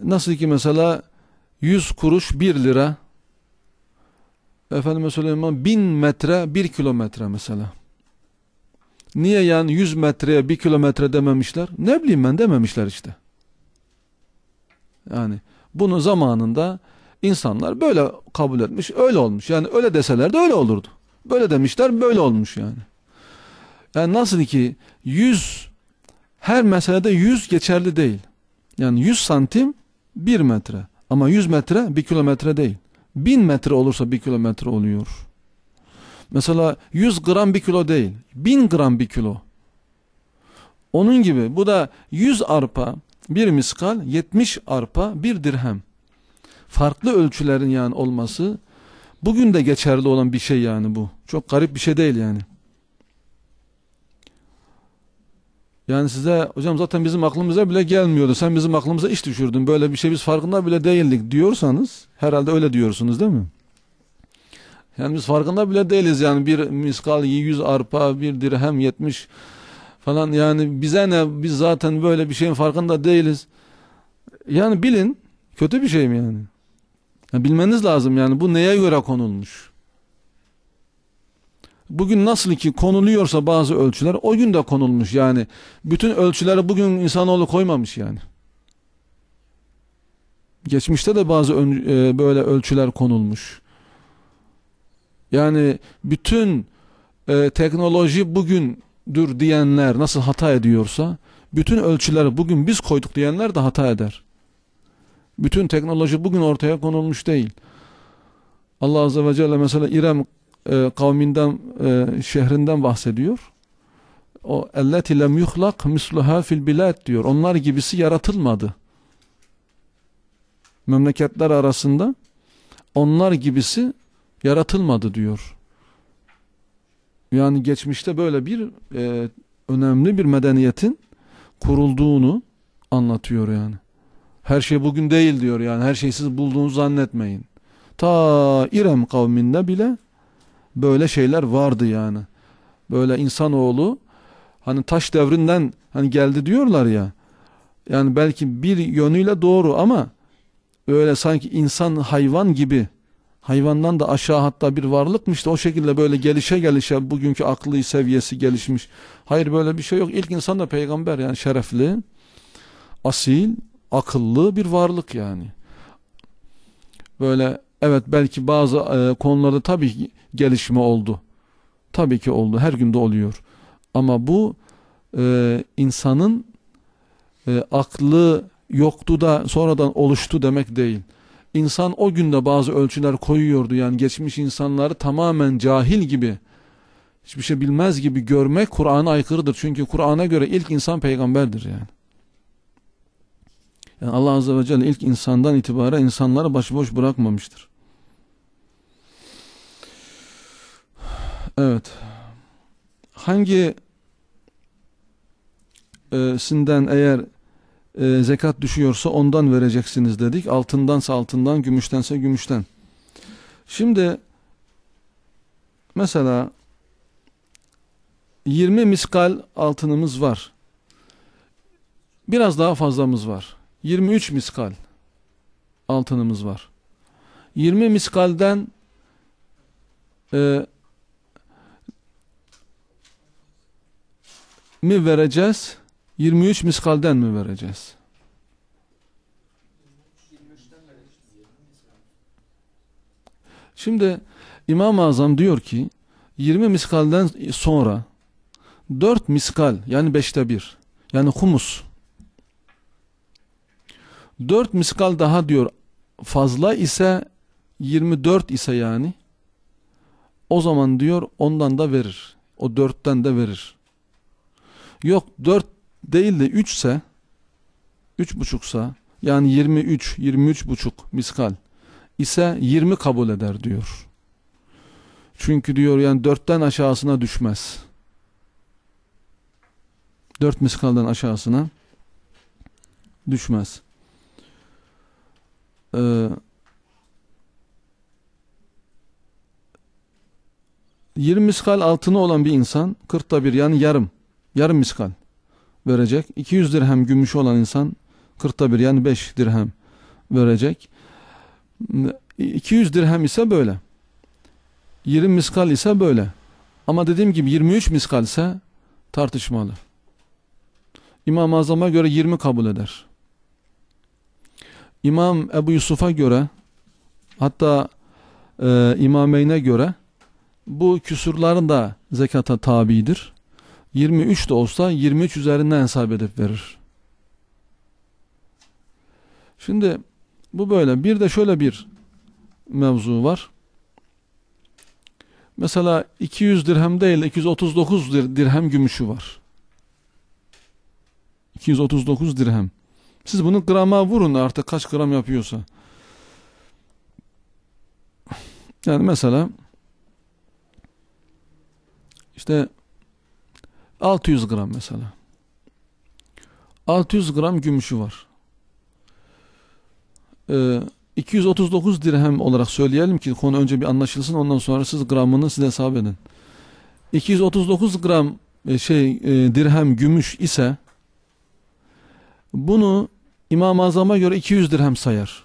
nasıl ki mesela 100 kuruş 1 lira, efendime söyleyeyim 1000 metre 1 kilometre mesela. Niye yani 100 metreye 1 kilometre dememişler? Ne bileyim ben dememişler işte. Yani bunu zamanında insanlar böyle kabul etmiş öyle olmuş. Yani öyle deseler de öyle olurdu. Böyle demişler böyle olmuş yani. Yani nasıl ki 100 her meselede 100 geçerli değil. Yani 100 santim 1 metre ama 100 metre 1 kilometre değil. 1000 metre olursa 1 kilometre oluyor. Mesela 100 gram bir kilo değil. 1000 gram bir kilo. Onun gibi bu da 100 arpa, bir miskal, 70 arpa, bir dirhem. Farklı ölçülerin yani olması bugün de geçerli olan bir şey yani bu. Çok garip bir şey değil yani. Yani size hocam zaten bizim aklımıza bile gelmiyordu. Sen bizim aklımıza iş düşürdün. Böyle bir şey biz farkında bile değildik diyorsanız herhalde öyle diyorsunuz değil mi? Yani biz farkında bile değiliz yani bir miskal 100 arpa bir dirhem 70 falan yani bize ne biz zaten böyle bir şeyin farkında değiliz. Yani bilin kötü bir şey mi yani? yani bilmeniz lazım yani bu neye göre konulmuş? Bugün nasıl ki konuluyorsa bazı ölçüler o gün de konulmuş yani. Bütün ölçüleri bugün insanoğlu koymamış yani. Geçmişte de bazı e, böyle ölçüler konulmuş. Yani bütün e, teknoloji bugündür diyenler nasıl hata ediyorsa bütün ölçüleri bugün biz koyduk diyenler de hata eder. Bütün teknoloji bugün ortaya konulmuş değil. Allah Azze ve Celle mesela İrem e, kavminden, e, şehrinden bahsediyor. O elleti lem yuhlak misluha fil bilad diyor. Onlar gibisi yaratılmadı. Memleketler arasında onlar gibisi yaratılmadı diyor. Yani geçmişte böyle bir e, önemli bir medeniyetin kurulduğunu anlatıyor yani. Her şey bugün değil diyor yani her şeyi siz bulduğunu zannetmeyin. Ta İrem kavminde bile böyle şeyler vardı yani. Böyle insanoğlu hani taş devrinden hani geldi diyorlar ya. Yani belki bir yönüyle doğru ama öyle sanki insan hayvan gibi hayvandan da aşağı hatta bir varlıkmış da o şekilde böyle gelişe gelişe bugünkü aklı seviyesi gelişmiş. Hayır böyle bir şey yok. İlk insan da peygamber yani şerefli, asil, akıllı bir varlık yani. Böyle evet belki bazı e, konularda tabii ki gelişme oldu. Tabii ki oldu. Her günde oluyor. Ama bu e, insanın e, aklı yoktu da sonradan oluştu demek değil insan o günde bazı ölçüler koyuyordu. Yani geçmiş insanları tamamen cahil gibi hiçbir şey bilmez gibi görmek Kur'an'a aykırıdır. Çünkü Kur'an'a göre ilk insan peygamberdir yani. yani. Allah Azze ve Celle ilk insandan itibaren insanları başıboş bırakmamıştır. Evet. Hangi e, sinden eğer e, zekat düşüyorsa ondan vereceksiniz dedik. Altındansa altından, gümüştense gümüşten. Şimdi mesela 20 miskal altınımız var. Biraz daha fazlamız var. 23 miskal altınımız var. 20 miskalden e, mi vereceğiz? 23 miskalden mi vereceğiz? Şimdi İmam-ı Azam diyor ki 20 miskalden sonra 4 miskal yani 5'te 1 yani humus 4 miskal daha diyor fazla ise 24 ise yani o zaman diyor ondan da verir. O dörtten de verir. Yok dört değil de 3 ise 3,5'sa yani 23, buçuk miskal ise 20 kabul eder diyor. Çünkü diyor yani 4'ten aşağısına düşmez. 4 miskaldan aşağısına düşmez. Ee, 20 miskal altını olan bir insan 40'ta bir yani yarım yarım miskal verecek. 200 dirhem gümüş olan insan kırkta bir yani 5 dirhem verecek. 200 dirhem ise böyle. 20 miskal ise böyle. Ama dediğim gibi 23 miskal ise tartışmalı. İmam-ı Azam'a göre 20 kabul eder. İmam Ebu Yusuf'a göre hatta e, İmameyn'e göre bu küsurların da zekata tabidir. 23 de olsa 23 üzerinden hesap edip verir. Şimdi bu böyle. Bir de şöyle bir mevzu var. Mesela 200 dirhem değil 239 dirhem gümüşü var. 239 dirhem. Siz bunu grama vurun artık kaç gram yapıyorsa. Yani mesela işte 600 gram mesela. 600 gram gümüşü var. Ee, 239 dirhem olarak söyleyelim ki konu önce bir anlaşılsın ondan sonra siz gramını siz hesap edin. 239 gram e, şey e, dirhem gümüş ise bunu İmam-ı Azam'a göre 200 dirhem sayar.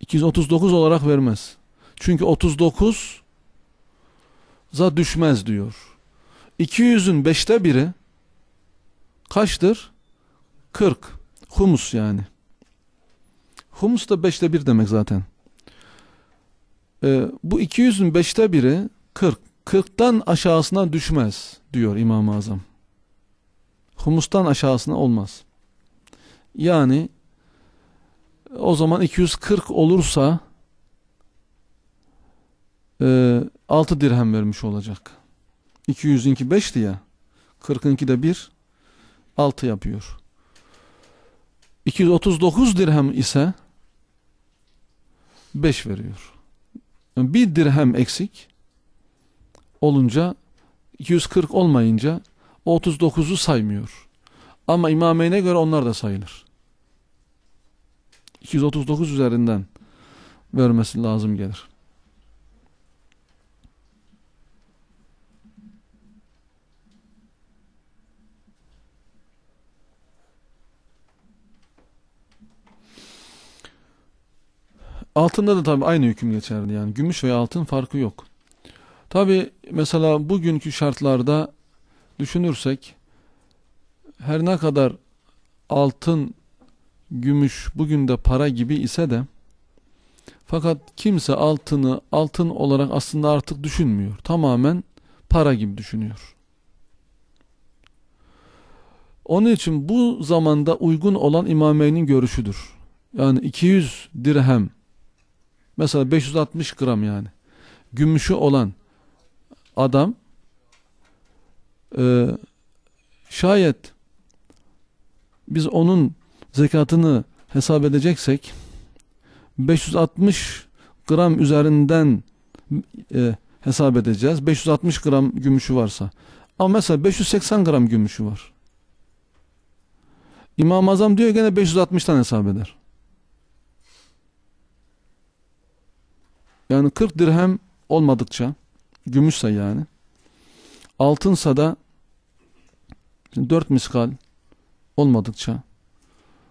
239 olarak vermez. Çünkü 39 za düşmez diyor. 200'ün 5'te biri kaçtır? 40. Humus yani. Humus da 5'te 1 demek zaten. Ee, bu 200'ün 5'te biri 40. 40'tan aşağısına düşmez diyor İmam-ı Azam. Humustan aşağısına olmaz. Yani o zaman 240 olursa e, 6 dirhem vermiş olacak. 202 5'ti ya. 40'ınki de 1 6 yapıyor. 239 dirhem ise 5 veriyor. Yani bir dirhem eksik olunca 140 olmayınca 39'u saymıyor. Ama imameyne göre onlar da sayılır. 239 üzerinden vermesi lazım gelir. Altında da tabi aynı hüküm geçerli yani. Gümüş ve altın farkı yok. Tabi mesela bugünkü şartlarda düşünürsek her ne kadar altın, gümüş bugün de para gibi ise de fakat kimse altını altın olarak aslında artık düşünmüyor. Tamamen para gibi düşünüyor. Onun için bu zamanda uygun olan imameynin görüşüdür. Yani 200 dirhem Mesela 560 gram yani. Gümüşü olan adam e, şayet biz onun zekatını hesap edeceksek 560 gram üzerinden e, hesap edeceğiz. 560 gram gümüşü varsa. Ama mesela 580 gram gümüşü var. İmam-ı Azam diyor gene 560'tan hesap eder. Yani 40 dirhem olmadıkça gümüşse yani altınsa da 4 miskal olmadıkça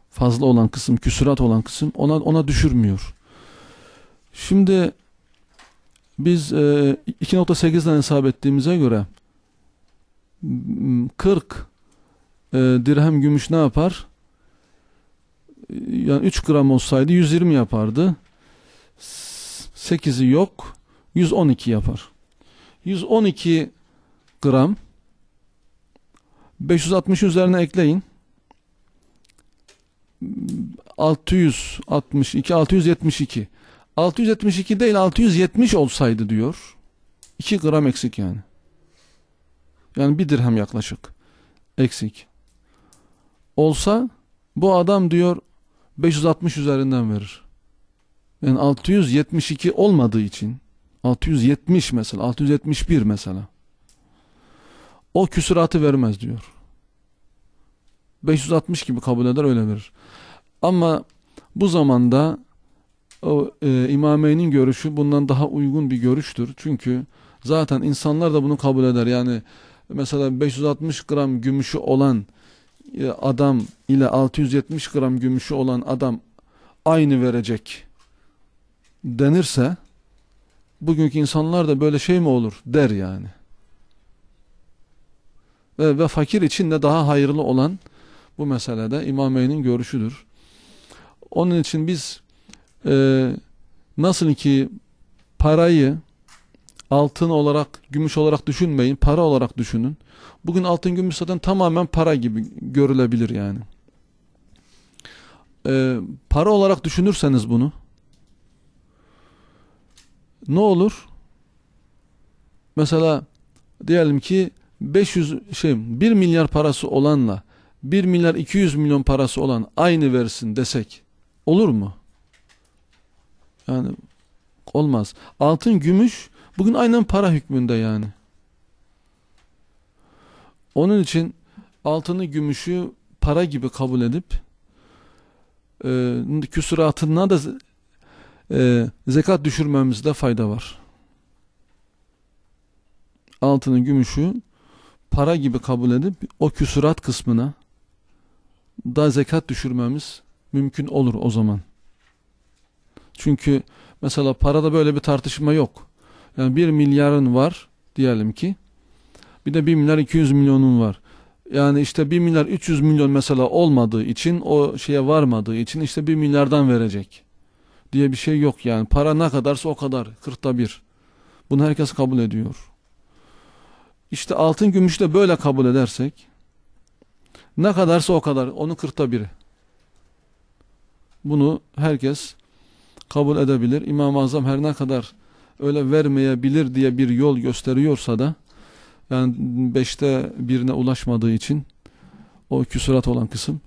fazla olan kısım, küsurat olan kısım ona ona düşürmüyor. Şimdi biz e, 2.8'den hesap ettiğimize göre 40 e, dirhem gümüş ne yapar? E, yani 3 gram olsaydı 120 yapardı. 8'i yok 112 yapar. 112 gram 560 üzerine ekleyin. 662 672 672 değil 670 olsaydı diyor. 2 gram eksik yani. Yani bir dirhem yaklaşık eksik. Olsa bu adam diyor 560 üzerinden verir. Yani 672 olmadığı için 670 mesela 671 mesela o küsuratı vermez diyor. 560 gibi kabul eder öyle verir. Ama bu zamanda o e, imameynin görüşü bundan daha uygun bir görüştür. Çünkü zaten insanlar da bunu kabul eder. Yani mesela 560 gram gümüşü olan e, adam ile 670 gram gümüşü olan adam aynı verecek denirse bugünkü insanlar da böyle şey mi olur der yani. Ve, ve fakir için de daha hayırlı olan bu meselede İmameyn'in görüşüdür. Onun için biz e, nasıl ki parayı altın olarak, gümüş olarak düşünmeyin, para olarak düşünün. Bugün altın gümüş zaten tamamen para gibi görülebilir yani. E, para olarak düşünürseniz bunu, ne olur? Mesela diyelim ki 500 şey 1 milyar parası olanla 1 milyar 200 milyon parası olan aynı versin desek olur mu? Yani olmaz. Altın, gümüş bugün aynen para hükmünde yani. Onun için altını, gümüşü para gibi kabul edip e, küsuratına da e, zekat düşürmemizde fayda var. Altının, gümüşü para gibi kabul edip o küsurat kısmına da zekat düşürmemiz mümkün olur o zaman. Çünkü mesela parada böyle bir tartışma yok. Yani bir milyarın var diyelim ki bir de bir milyar iki yüz milyonun var. Yani işte bir milyar üç yüz milyon mesela olmadığı için o şeye varmadığı için işte bir milyardan verecek diye bir şey yok yani. Para ne kadarsa o kadar. Kırkta bir. Bunu herkes kabul ediyor. İşte altın gümüş de böyle kabul edersek ne kadarsa o kadar. Onun kırkta biri. Bunu herkes kabul edebilir. İmam-ı Azam her ne kadar öyle vermeyebilir diye bir yol gösteriyorsa da yani beşte birine ulaşmadığı için o küsurat olan kısım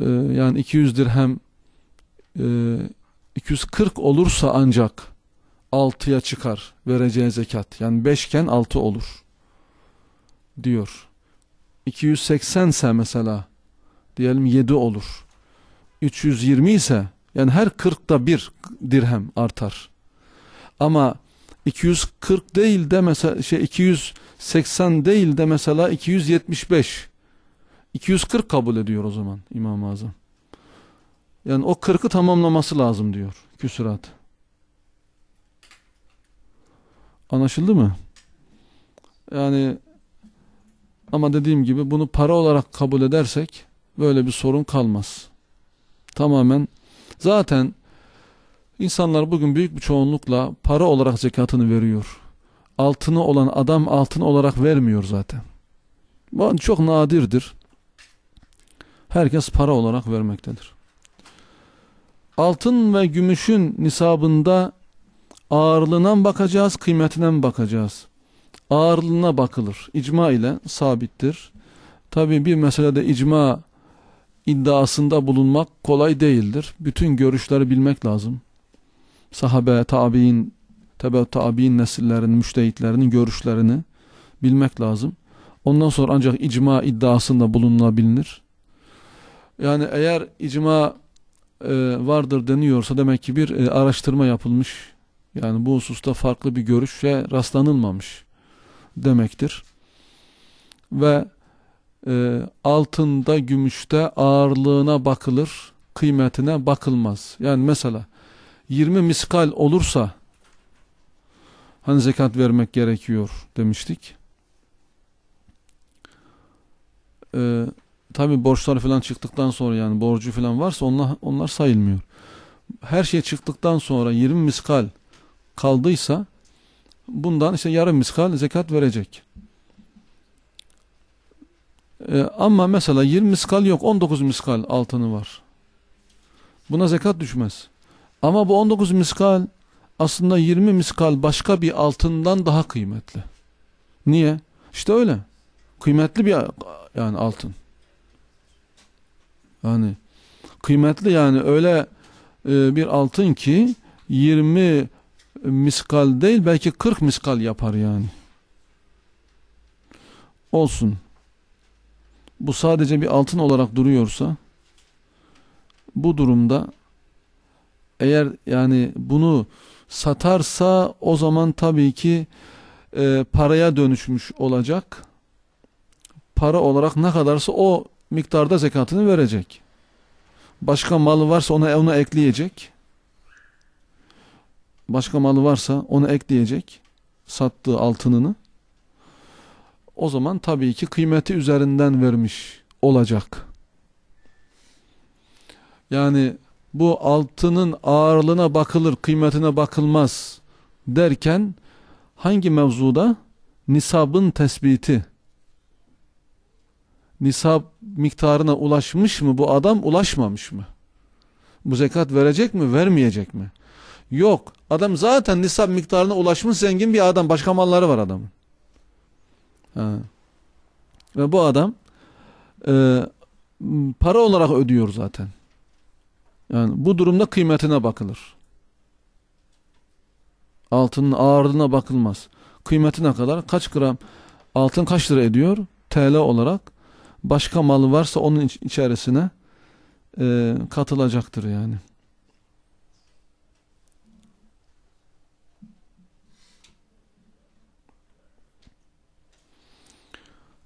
e, yani 200 dirhem 240 ee, olursa ancak 6'ya çıkar vereceği zekat. Yani 5 iken 6 olur diyor. 280 ise mesela diyelim 7 olur. 320 ise yani her 40'ta bir dirhem artar. Ama 240 değil de mesela şey 280 değil de mesela 275 240 kabul ediyor o zaman İmam-ı Azam. Yani o kırkı tamamlaması lazım diyor küsurat. Anlaşıldı mı? Yani ama dediğim gibi bunu para olarak kabul edersek böyle bir sorun kalmaz. Tamamen zaten insanlar bugün büyük bir çoğunlukla para olarak zekatını veriyor. Altını olan adam altın olarak vermiyor zaten. Bu çok nadirdir. Herkes para olarak vermektedir altın ve gümüşün nisabında ağırlığına bakacağız, kıymetine mi bakacağız? Ağırlığına bakılır. İcma ile sabittir. Tabi bir meselede icma iddiasında bulunmak kolay değildir. Bütün görüşleri bilmek lazım. Sahabe, tabi'in, tebe tabi'in nesillerinin, müştehitlerinin görüşlerini bilmek lazım. Ondan sonra ancak icma iddiasında bulunabilir. Yani eğer icma e, vardır deniyorsa demek ki bir e, araştırma yapılmış. Yani bu hususta farklı bir görüşe rastlanılmamış demektir. Ve e, altında, gümüşte ağırlığına bakılır, kıymetine bakılmaz. Yani mesela 20 miskal olursa hani zekat vermek gerekiyor demiştik. Ee, tabi borçlar falan çıktıktan sonra yani borcu falan varsa onlar, onlar sayılmıyor. Her şey çıktıktan sonra 20 miskal kaldıysa bundan işte yarım miskal zekat verecek. Ee, ama mesela 20 miskal yok 19 miskal altını var. Buna zekat düşmez. Ama bu 19 miskal aslında 20 miskal başka bir altından daha kıymetli. Niye? İşte öyle. Kıymetli bir yani altın. Yani kıymetli yani öyle e, bir altın ki 20 miskal değil belki 40 miskal yapar yani. Olsun. Bu sadece bir altın olarak duruyorsa bu durumda eğer yani bunu satarsa o zaman tabii ki e, paraya dönüşmüş olacak. Para olarak ne kadarsa o miktarda zekatını verecek. Başka malı varsa ona ona ekleyecek. Başka malı varsa onu ekleyecek. Sattığı altınını. O zaman tabii ki kıymeti üzerinden vermiş olacak. Yani bu altının ağırlığına bakılır, kıymetine bakılmaz derken hangi mevzuda? Nisabın tespiti nisab miktarına ulaşmış mı bu adam ulaşmamış mı? Bu zekat verecek mi vermeyecek mi? Yok adam zaten nisab miktarına ulaşmış zengin bir adam başka malları var adamın. Ha. Ve bu adam e, para olarak ödüyor zaten. Yani bu durumda kıymetine bakılır. Altının ağırlığına bakılmaz. Kıymetine kadar kaç gram altın kaç lira ediyor? TL olarak başka malı varsa onun içerisine e, katılacaktır yani.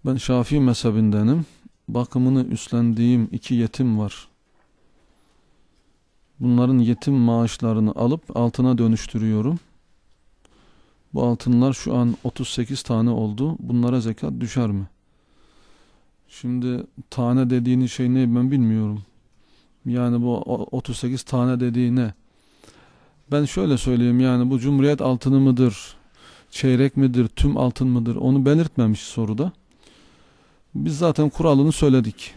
Ben Şafii mezhebindenim. Bakımını üstlendiğim iki yetim var. Bunların yetim maaşlarını alıp altına dönüştürüyorum. Bu altınlar şu an 38 tane oldu. Bunlara zekat düşer mi? Şimdi tane dediğiniz şey ne ben bilmiyorum. Yani bu 38 tane dediği ne? Ben şöyle söyleyeyim yani bu cumhuriyet altını mıdır? Çeyrek midir? Tüm altın mıdır? Onu belirtmemiş soruda. Biz zaten kuralını söyledik.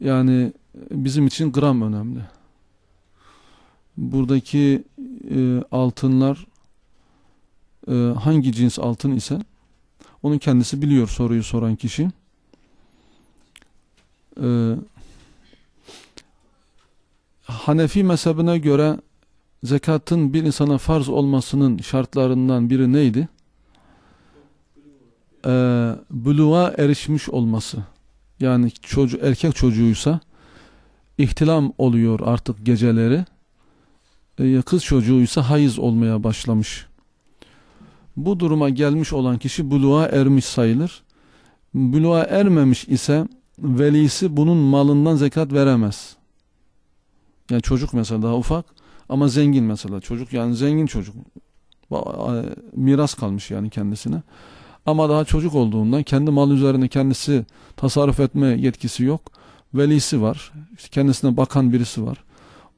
Yani bizim için gram önemli. Buradaki e, altınlar e, hangi cins altın ise onun kendisi biliyor soruyu soran kişi e, Hanefi mezhebine göre zekatın bir insana farz olmasının şartlarından biri neydi? Ee, buluğa erişmiş olması. Yani çocuğu, erkek çocuğuysa ihtilam oluyor artık geceleri. Ee, kız çocuğuysa hayız olmaya başlamış. Bu duruma gelmiş olan kişi buluğa ermiş sayılır. Buluğa ermemiş ise velisi bunun malından zekat veremez. Yani çocuk mesela daha ufak ama zengin mesela çocuk yani zengin çocuk miras kalmış yani kendisine. Ama daha çocuk olduğundan kendi mal üzerine kendisi tasarruf etme yetkisi yok. Velisi var. İşte kendisine bakan birisi var.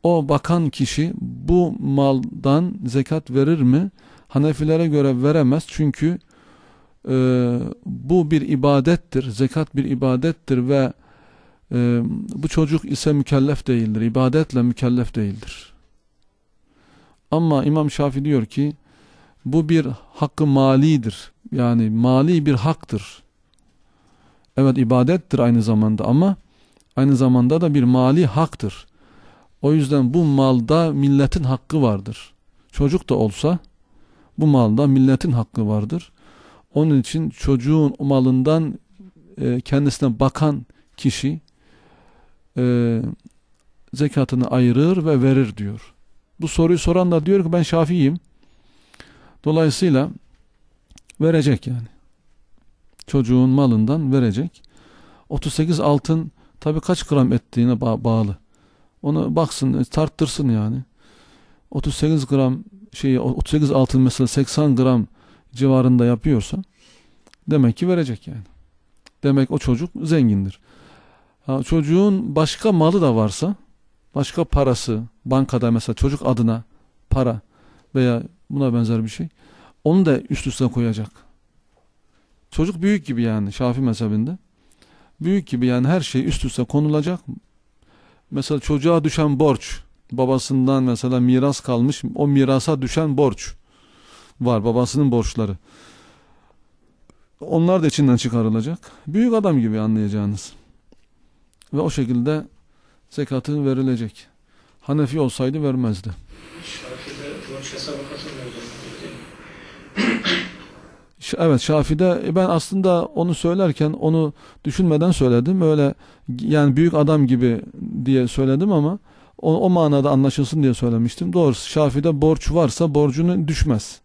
O bakan kişi bu maldan zekat verir mi? Hanefilere göre veremez çünkü e, bu bir ibadettir, zekat bir ibadettir ve e, bu çocuk ise mükellef değildir, ibadetle mükellef değildir. Ama İmam Şafii diyor ki bu bir hakkı malidir. Yani mali bir haktır. Evet ibadettir aynı zamanda ama aynı zamanda da bir mali haktır. O yüzden bu malda milletin hakkı vardır. Çocuk da olsa bu malda milletin hakkı vardır. Onun için çocuğun malından e, kendisine bakan kişi e, zekatını ayırır ve verir diyor. Bu soruyu soran da diyor ki ben Şafiiyim. Dolayısıyla verecek yani. Çocuğun malından verecek. 38 altın tabi kaç gram ettiğine ba bağlı. Onu baksın e, tarttırsın yani. 38 gram şey 38 altın mesela 80 gram civarında yapıyorsa demek ki verecek yani. Demek o çocuk zengindir. Ha, çocuğun başka malı da varsa başka parası bankada mesela çocuk adına para veya buna benzer bir şey onu da üst üste koyacak. Çocuk büyük gibi yani Şafi mezhebinde. Büyük gibi yani her şey üst üste konulacak. Mesela çocuğa düşen borç babasından mesela miras kalmış o mirasa düşen borç var babasının borçları. Onlar da içinden çıkarılacak. Büyük adam gibi anlayacağınız. Ve o şekilde zekatı verilecek. Hanefi olsaydı vermezdi. Evet Şafi'de e, ben aslında onu söylerken onu düşünmeden söyledim. Öyle yani büyük adam gibi diye söyledim ama o, o manada anlaşılsın diye söylemiştim. Doğrusu Şafi'de borç varsa borcunu düşmez.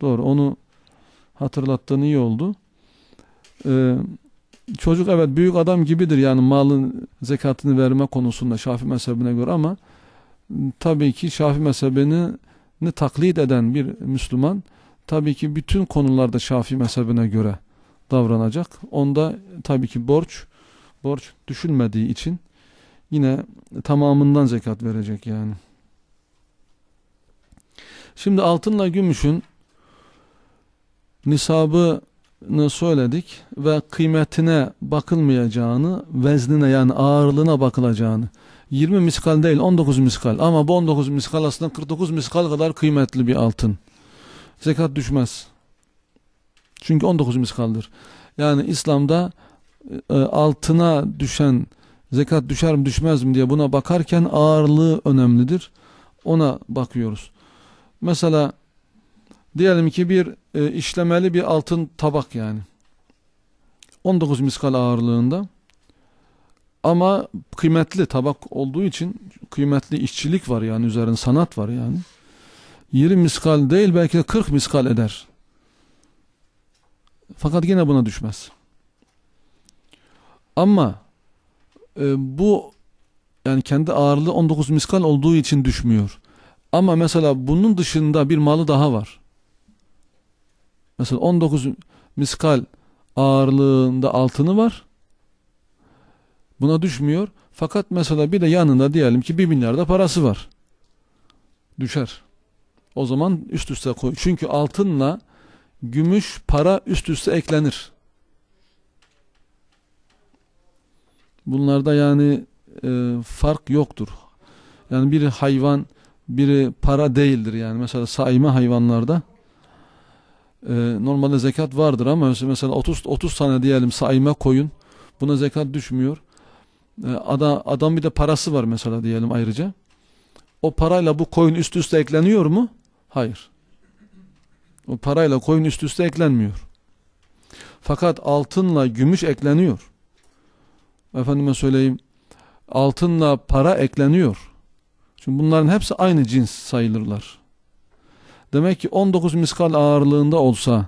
Doğru onu hatırlattığın iyi oldu. Ee, çocuk evet büyük adam gibidir yani malın zekatını verme konusunda Şafi mezhebine göre ama tabii ki Şafi mezhebini ne taklit eden bir Müslüman tabii ki bütün konularda Şafi mezhebine göre davranacak. Onda tabii ki borç borç düşünmediği için yine tamamından zekat verecek yani. Şimdi altınla gümüşün nisabını söyledik ve kıymetine bakılmayacağını, veznine yani ağırlığına bakılacağını. 20 miskal değil 19 miskal ama bu 19 miskal aslında 49 miskal kadar kıymetli bir altın. Zekat düşmez. Çünkü 19 miskaldır. Yani İslam'da e, altına düşen zekat düşer mi düşmez mi diye buna bakarken ağırlığı önemlidir. Ona bakıyoruz. Mesela diyelim ki bir e, işlemeli bir altın tabak yani 19 miskal ağırlığında ama kıymetli tabak olduğu için kıymetli işçilik var yani üzerinde sanat var yani 20 miskal değil belki de 40 miskal eder fakat yine buna düşmez ama e, bu yani kendi ağırlığı 19 miskal olduğu için düşmüyor ama mesela bunun dışında bir malı daha var mesela 19 miskal ağırlığında altını var. Buna düşmüyor. Fakat mesela bir de yanında diyelim ki bir milyarda parası var. Düşer. O zaman üst üste koy. Çünkü altınla gümüş para üst üste eklenir. Bunlarda yani e, fark yoktur. Yani biri hayvan, biri para değildir yani. Mesela sayma hayvanlarda e, normalde zekat vardır ama mesela 30 30 tane diyelim sayma koyun buna zekat düşmüyor. E, ee, adam, adam bir de parası var mesela diyelim ayrıca. O parayla bu koyun üst üste ekleniyor mu? Hayır. O parayla koyun üst üste eklenmiyor. Fakat altınla gümüş ekleniyor. Efendime söyleyeyim altınla para ekleniyor. Çünkü bunların hepsi aynı cins sayılırlar. Demek ki 19 miskal ağırlığında olsa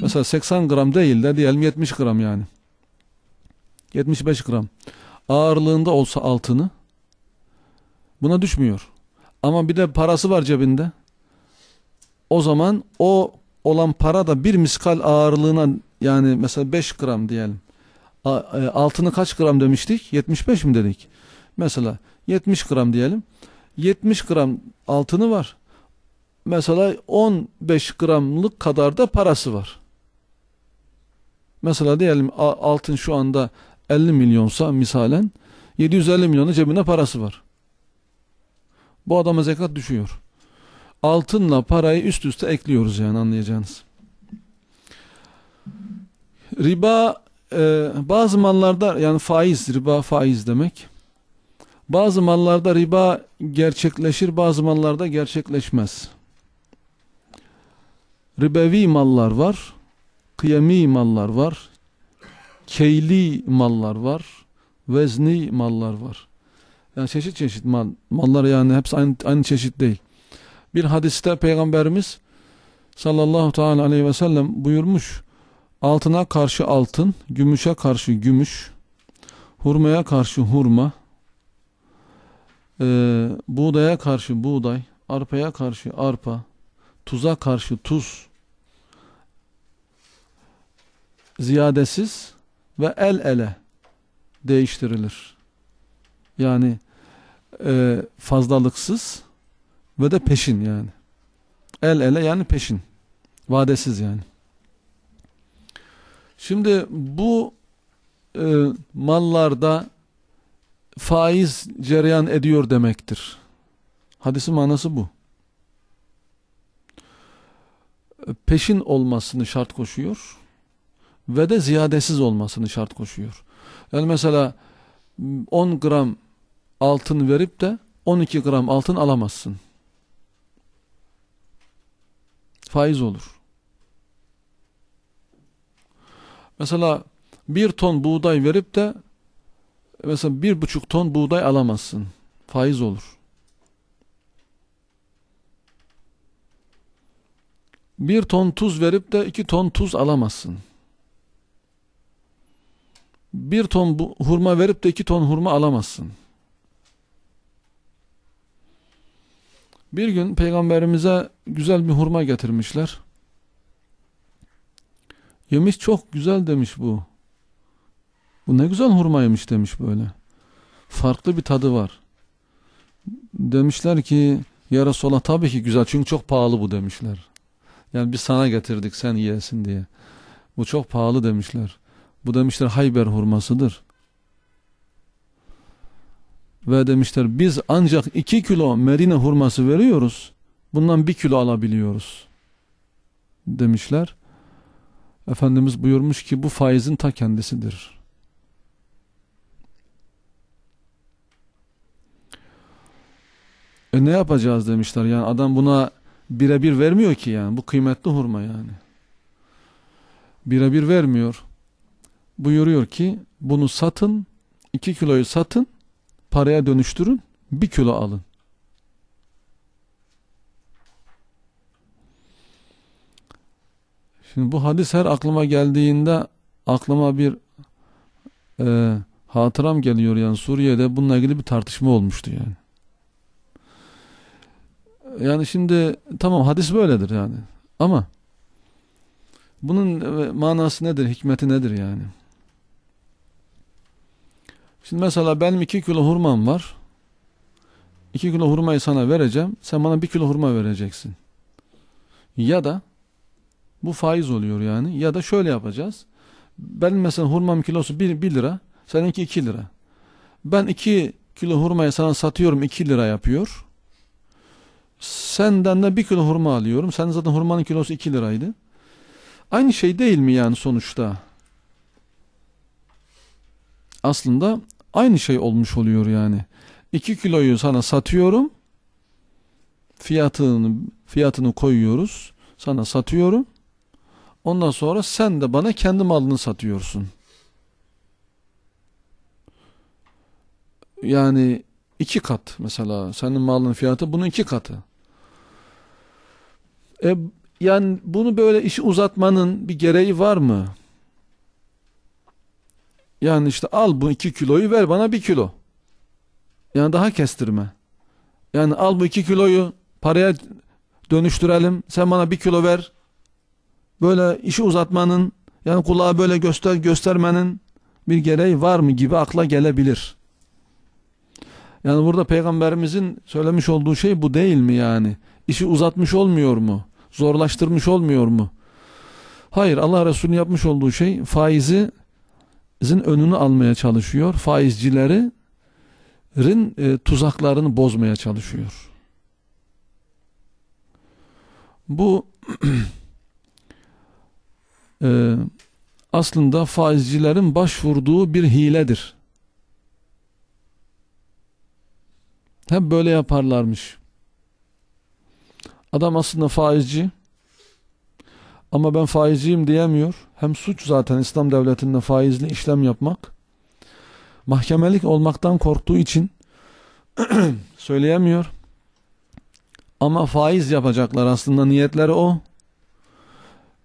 mesela 80 gram değil de diyelim 70 gram yani. 75 gram ağırlığında olsa altını buna düşmüyor. Ama bir de parası var cebinde. O zaman o olan para da bir miskal ağırlığına yani mesela 5 gram diyelim. E, altını kaç gram demiştik? 75 mi dedik? Mesela 70 gram diyelim. 70 gram altını var mesela 15 gramlık kadar da parası var. Mesela diyelim altın şu anda 50 milyonsa misalen 750 milyonu cebinde parası var. Bu adama zekat düşüyor. Altınla parayı üst üste ekliyoruz yani anlayacağınız. Riba e, bazı mallarda yani faiz riba faiz demek. Bazı mallarda riba gerçekleşir bazı mallarda gerçekleşmez ribevi mallar var, kıyami mallar var, keyli mallar var, vezni mallar var. Yani çeşit çeşit mal, mallar yani hepsi aynı, aynı çeşit değil. Bir hadiste peygamberimiz sallallahu teala aleyhi ve sellem buyurmuş. Altına karşı altın, gümüşe karşı gümüş, hurmaya karşı hurma, e, buğdaya karşı buğday, arpaya karşı arpa, tuza karşı tuz ziyadesiz ve el ele değiştirilir. Yani e, fazlalıksız ve de peşin yani. El ele yani peşin. Vadesiz yani. Şimdi bu e, mallarda faiz cereyan ediyor demektir. Hadisin manası bu. peşin olmasını şart koşuyor ve de ziyadesiz olmasını şart koşuyor. Yani mesela 10 mm, gram altın verip de 12 gram altın alamazsın. Faiz olur. Mesela bir ton buğday verip de mesela bir buçuk ton buğday alamazsın. Faiz olur. bir ton tuz verip de iki ton tuz alamazsın. Bir ton bu, hurma verip de iki ton hurma alamazsın. Bir gün peygamberimize güzel bir hurma getirmişler. Yemiş çok güzel demiş bu. Bu ne güzel hurmaymış demiş böyle. Farklı bir tadı var. Demişler ki ya Resulallah tabii ki güzel çünkü çok pahalı bu demişler. Yani biz sana getirdik sen yiyesin diye. Bu çok pahalı demişler. Bu demişler Hayber hurmasıdır. Ve demişler biz ancak iki kilo merine hurması veriyoruz. Bundan bir kilo alabiliyoruz. Demişler. Efendimiz buyurmuş ki bu faizin ta kendisidir. E ne yapacağız demişler. Yani adam buna birebir vermiyor ki yani. Bu kıymetli hurma yani. Birebir vermiyor. Buyuruyor ki bunu satın, 2 kiloyu satın, paraya dönüştürün, 1 kilo alın. Şimdi bu hadis her aklıma geldiğinde aklıma bir e, hatıram geliyor yani Suriye'de bununla ilgili bir tartışma olmuştu yani. Yani şimdi tamam hadis böyledir yani. Ama bunun manası nedir, hikmeti nedir yani? Şimdi mesela benim iki kilo hurmam var. İki kilo hurmayı sana vereceğim. Sen bana bir kilo hurma vereceksin. Ya da bu faiz oluyor yani. Ya da şöyle yapacağız. Ben mesela hurmam kilosu 1, 1 lira. Seninki 2 lira. Ben 2 kilo hurmayı sana satıyorum 2 lira yapıyor senden de bir kilo hurma alıyorum. Sen zaten hurmanın kilosu 2 liraydı. Aynı şey değil mi yani sonuçta? Aslında aynı şey olmuş oluyor yani. 2 kiloyu sana satıyorum. Fiyatını fiyatını koyuyoruz. Sana satıyorum. Ondan sonra sen de bana kendi malını satıyorsun. Yani iki kat mesela senin malın fiyatı bunun iki katı. E, yani bunu böyle işi uzatmanın bir gereği var mı? Yani işte al bu iki kiloyu ver bana bir kilo. Yani daha kestirme. Yani al bu iki kiloyu paraya dönüştürelim. Sen bana bir kilo ver. Böyle işi uzatmanın yani kulağa böyle göster göstermenin bir gereği var mı gibi akla gelebilir. Yani burada peygamberimizin söylemiş olduğu şey bu değil mi yani? işi uzatmış olmuyor mu? Zorlaştırmış olmuyor mu? Hayır Allah Resulü yapmış olduğu şey faizi faizin önünü almaya çalışıyor. Faizcilerin e, tuzaklarını bozmaya çalışıyor. Bu e, aslında faizcilerin başvurduğu bir hiledir. Hep böyle yaparlarmış. Adam aslında faizci ama ben faizciyim diyemiyor. Hem suç zaten İslam devletinde faizli işlem yapmak. Mahkemelik olmaktan korktuğu için söyleyemiyor. Ama faiz yapacaklar aslında niyetleri o.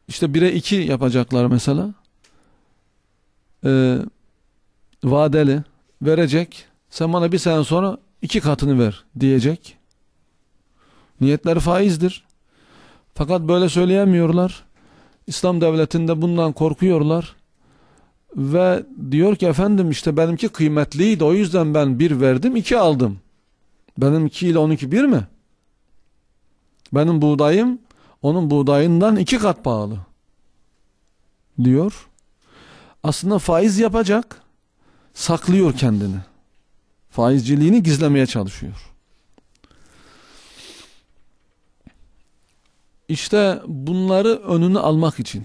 İşte 1'e 2 yapacaklar mesela. Ee, vadeli verecek. Sen bana bir sene sonra iki katını ver diyecek. Niyetleri faizdir. Fakat böyle söyleyemiyorlar. İslam devletinde bundan korkuyorlar. Ve diyor ki efendim işte benimki kıymetliydi o yüzden ben bir verdim iki aldım. Benimki ile onunki bir mi? Benim buğdayım onun buğdayından iki kat pahalı. Diyor. Aslında faiz yapacak saklıyor kendini. Faizciliğini gizlemeye çalışıyor. İşte bunları önünü almak için,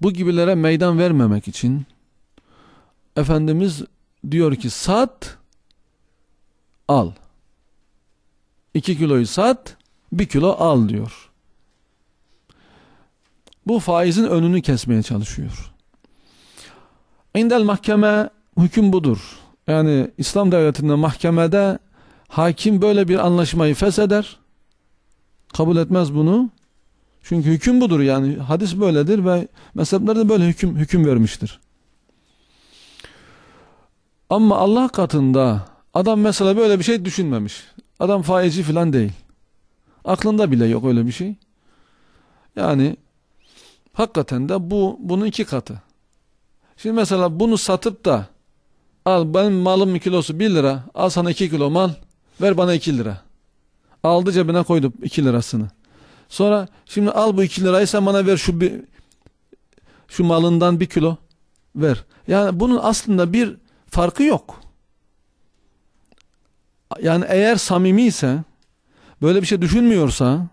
bu gibilere meydan vermemek için Efendimiz diyor ki sat, al. 2 kiloyu sat, bir kilo al diyor. Bu faizin önünü kesmeye çalışıyor. İndel mahkeme hüküm budur. Yani İslam devletinde mahkemede hakim böyle bir anlaşmayı fesheder. Kabul etmez bunu. Çünkü hüküm budur yani. Hadis böyledir ve mezhepler de böyle hüküm, hüküm vermiştir. Ama Allah katında adam mesela böyle bir şey düşünmemiş. Adam faizci falan değil. Aklında bile yok öyle bir şey. Yani hakikaten de bu bunun iki katı. Şimdi mesela bunu satıp da al benim malım kilosu 1 lira al sana 2 kilo mal ver bana 2 lira. Aldı cebine koydu 2 lirasını. Sonra şimdi al bu 2 lirayı sen bana ver şu bir, şu malından bir kilo ver. Yani bunun aslında bir farkı yok. Yani eğer samimi ise böyle bir şey düşünmüyorsa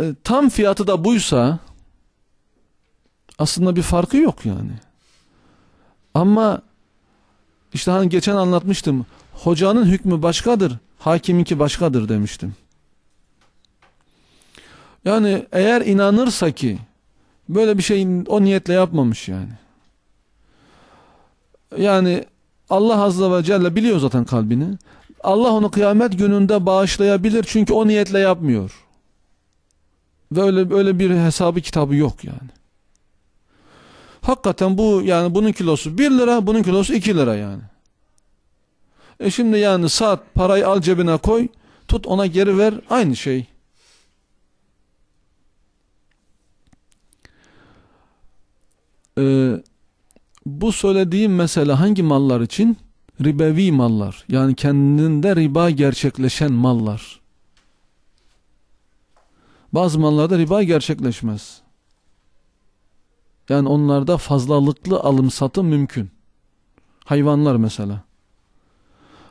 e, tam fiyatı da buysa aslında bir farkı yok yani. Ama işte hani geçen anlatmıştım hocanın hükmü başkadır, hakiminki başkadır demiştim. Yani eğer inanırsa ki böyle bir şey o niyetle yapmamış yani. Yani Allah Azze ve Celle biliyor zaten kalbini. Allah onu kıyamet gününde bağışlayabilir çünkü o niyetle yapmıyor. Ve öyle, öyle bir hesabı kitabı yok yani. Hakikaten bu yani bunun kilosu 1 lira, bunun kilosu 2 lira yani. E şimdi yani saat parayı al cebine koy, tut ona geri ver aynı şey. Ee, bu söylediğim mesela hangi mallar için? Ribevi mallar. Yani kendinde riba gerçekleşen mallar. Bazı mallarda riba gerçekleşmez. Yani onlarda fazlalıklı alım satım mümkün. Hayvanlar mesela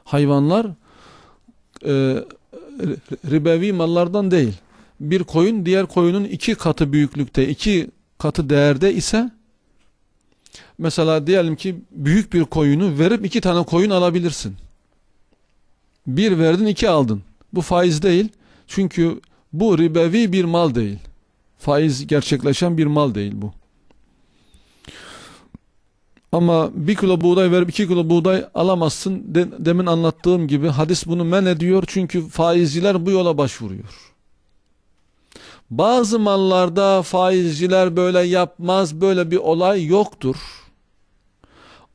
hayvanlar e, ribevi mallardan değil. Bir koyun diğer koyunun iki katı büyüklükte, iki katı değerde ise mesela diyelim ki büyük bir koyunu verip iki tane koyun alabilirsin. Bir verdin iki aldın. Bu faiz değil. Çünkü bu ribevi bir mal değil. Faiz gerçekleşen bir mal değil bu. Ama bir kilo buğday verip iki kilo buğday alamazsın. De, demin anlattığım gibi hadis bunu men ediyor. Çünkü faizciler bu yola başvuruyor. Bazı mallarda faizciler böyle yapmaz. Böyle bir olay yoktur.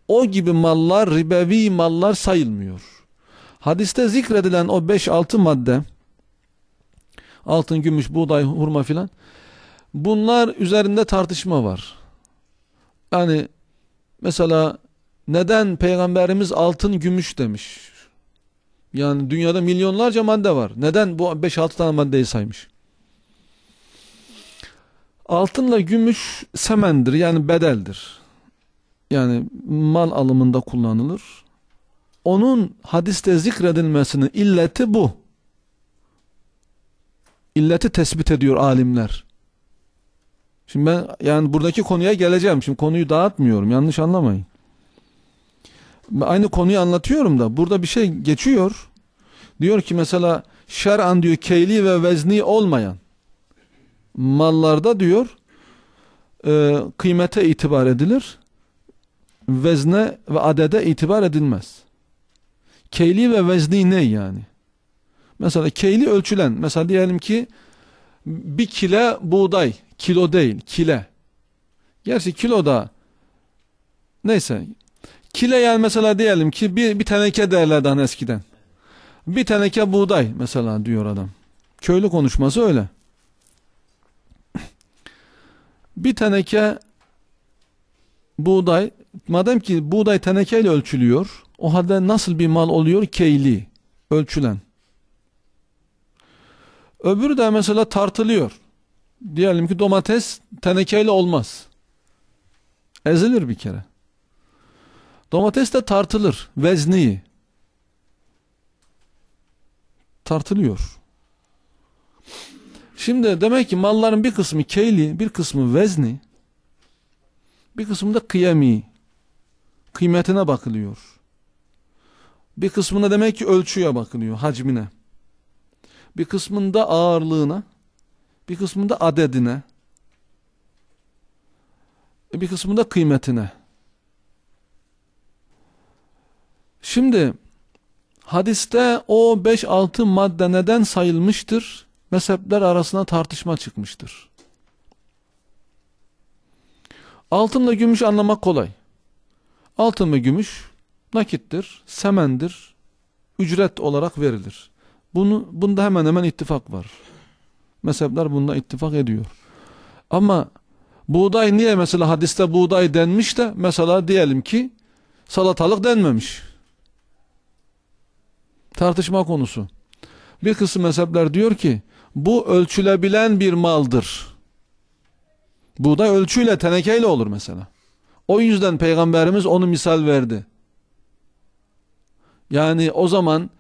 O gibi mallar ribevi mallar sayılmıyor. Hadiste zikredilen o 5-6 madde altın, gümüş, buğday, hurma filan bunlar üzerinde tartışma var. Yani Mesela neden peygamberimiz altın gümüş demiş? Yani dünyada milyonlarca madde var. Neden bu 5-6 tane maddeyi saymış? Altınla gümüş semendir yani bedeldir. Yani mal alımında kullanılır. Onun hadiste zikredilmesinin illeti bu. İlleti tespit ediyor alimler. Şimdi ben yani buradaki konuya geleceğim. Şimdi konuyu dağıtmıyorum. Yanlış anlamayın. Ben aynı konuyu anlatıyorum da burada bir şey geçiyor. Diyor ki mesela şer'an diyor keyli ve vezni olmayan mallarda diyor e, kıymete itibar edilir. Vezne ve adede itibar edilmez. Keyli ve vezni ne yani? Mesela keyli ölçülen. Mesela diyelim ki bir kile buğday Kilo değil, kile. Gerçi kilo da neyse. Kile yani mesela diyelim ki bir, bir teneke derlerdi hani eskiden. Bir teneke buğday mesela diyor adam. Köylü konuşması öyle. Bir teneke buğday madem ki buğday tenekeyle ölçülüyor o halde nasıl bir mal oluyor keyli ölçülen. Öbürü de mesela tartılıyor diyelim ki domates tenekeyle olmaz. Ezilir bir kere. Domates de tartılır. Vezni. Tartılıyor. Şimdi demek ki malların bir kısmı keyli, bir kısmı vezni, bir kısmı da kıyami. Kıymetine bakılıyor. Bir kısmına demek ki ölçüye bakılıyor, hacmine. Bir kısmında ağırlığına, bir kısmında adedine, bir kısmında kıymetine. Şimdi hadiste o 5-6 madde neden sayılmıştır? Mezhepler arasına tartışma çıkmıştır. Altınla gümüş anlamak kolay. Altın ve gümüş nakittir, semendir, ücret olarak verilir. Bunu, bunda hemen hemen ittifak var. Mezhepler bunda ittifak ediyor. Ama buğday niye mesela hadiste buğday denmiş de mesela diyelim ki salatalık denmemiş. Tartışma konusu. Bir kısım mezhepler diyor ki bu ölçülebilen bir maldır. Buğday ölçüyle tenekeyle olur mesela. O yüzden peygamberimiz onu misal verdi. Yani o zaman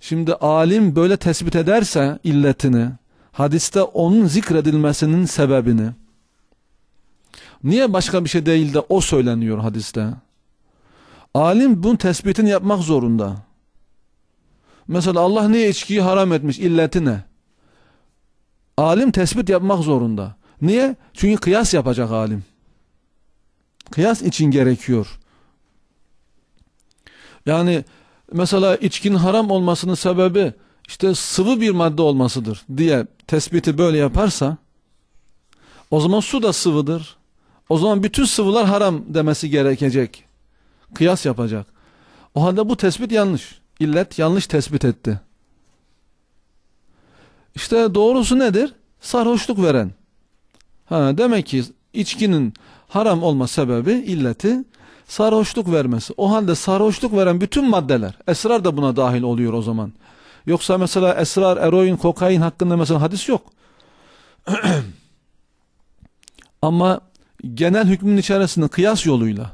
şimdi alim böyle tespit ederse illetini hadiste onun zikredilmesinin sebebini. Niye başka bir şey değil de o söyleniyor hadiste? Alim bunun tespitini yapmak zorunda. Mesela Allah niye içkiyi haram etmiş? İlleti ne? Alim tespit yapmak zorunda. Niye? Çünkü kıyas yapacak alim. Kıyas için gerekiyor. Yani mesela içkin haram olmasının sebebi işte sıvı bir madde olmasıdır diye tespiti böyle yaparsa o zaman su da sıvıdır. O zaman bütün sıvılar haram demesi gerekecek. Kıyas yapacak. O halde bu tespit yanlış. İllet yanlış tespit etti. İşte doğrusu nedir? Sarhoşluk veren. Ha, demek ki içkinin haram olma sebebi illeti sarhoşluk vermesi. O halde sarhoşluk veren bütün maddeler, esrar da buna dahil oluyor o zaman. Yoksa mesela esrar, eroin, kokain hakkında mesela hadis yok. Ama genel hükmün içerisinde kıyas yoluyla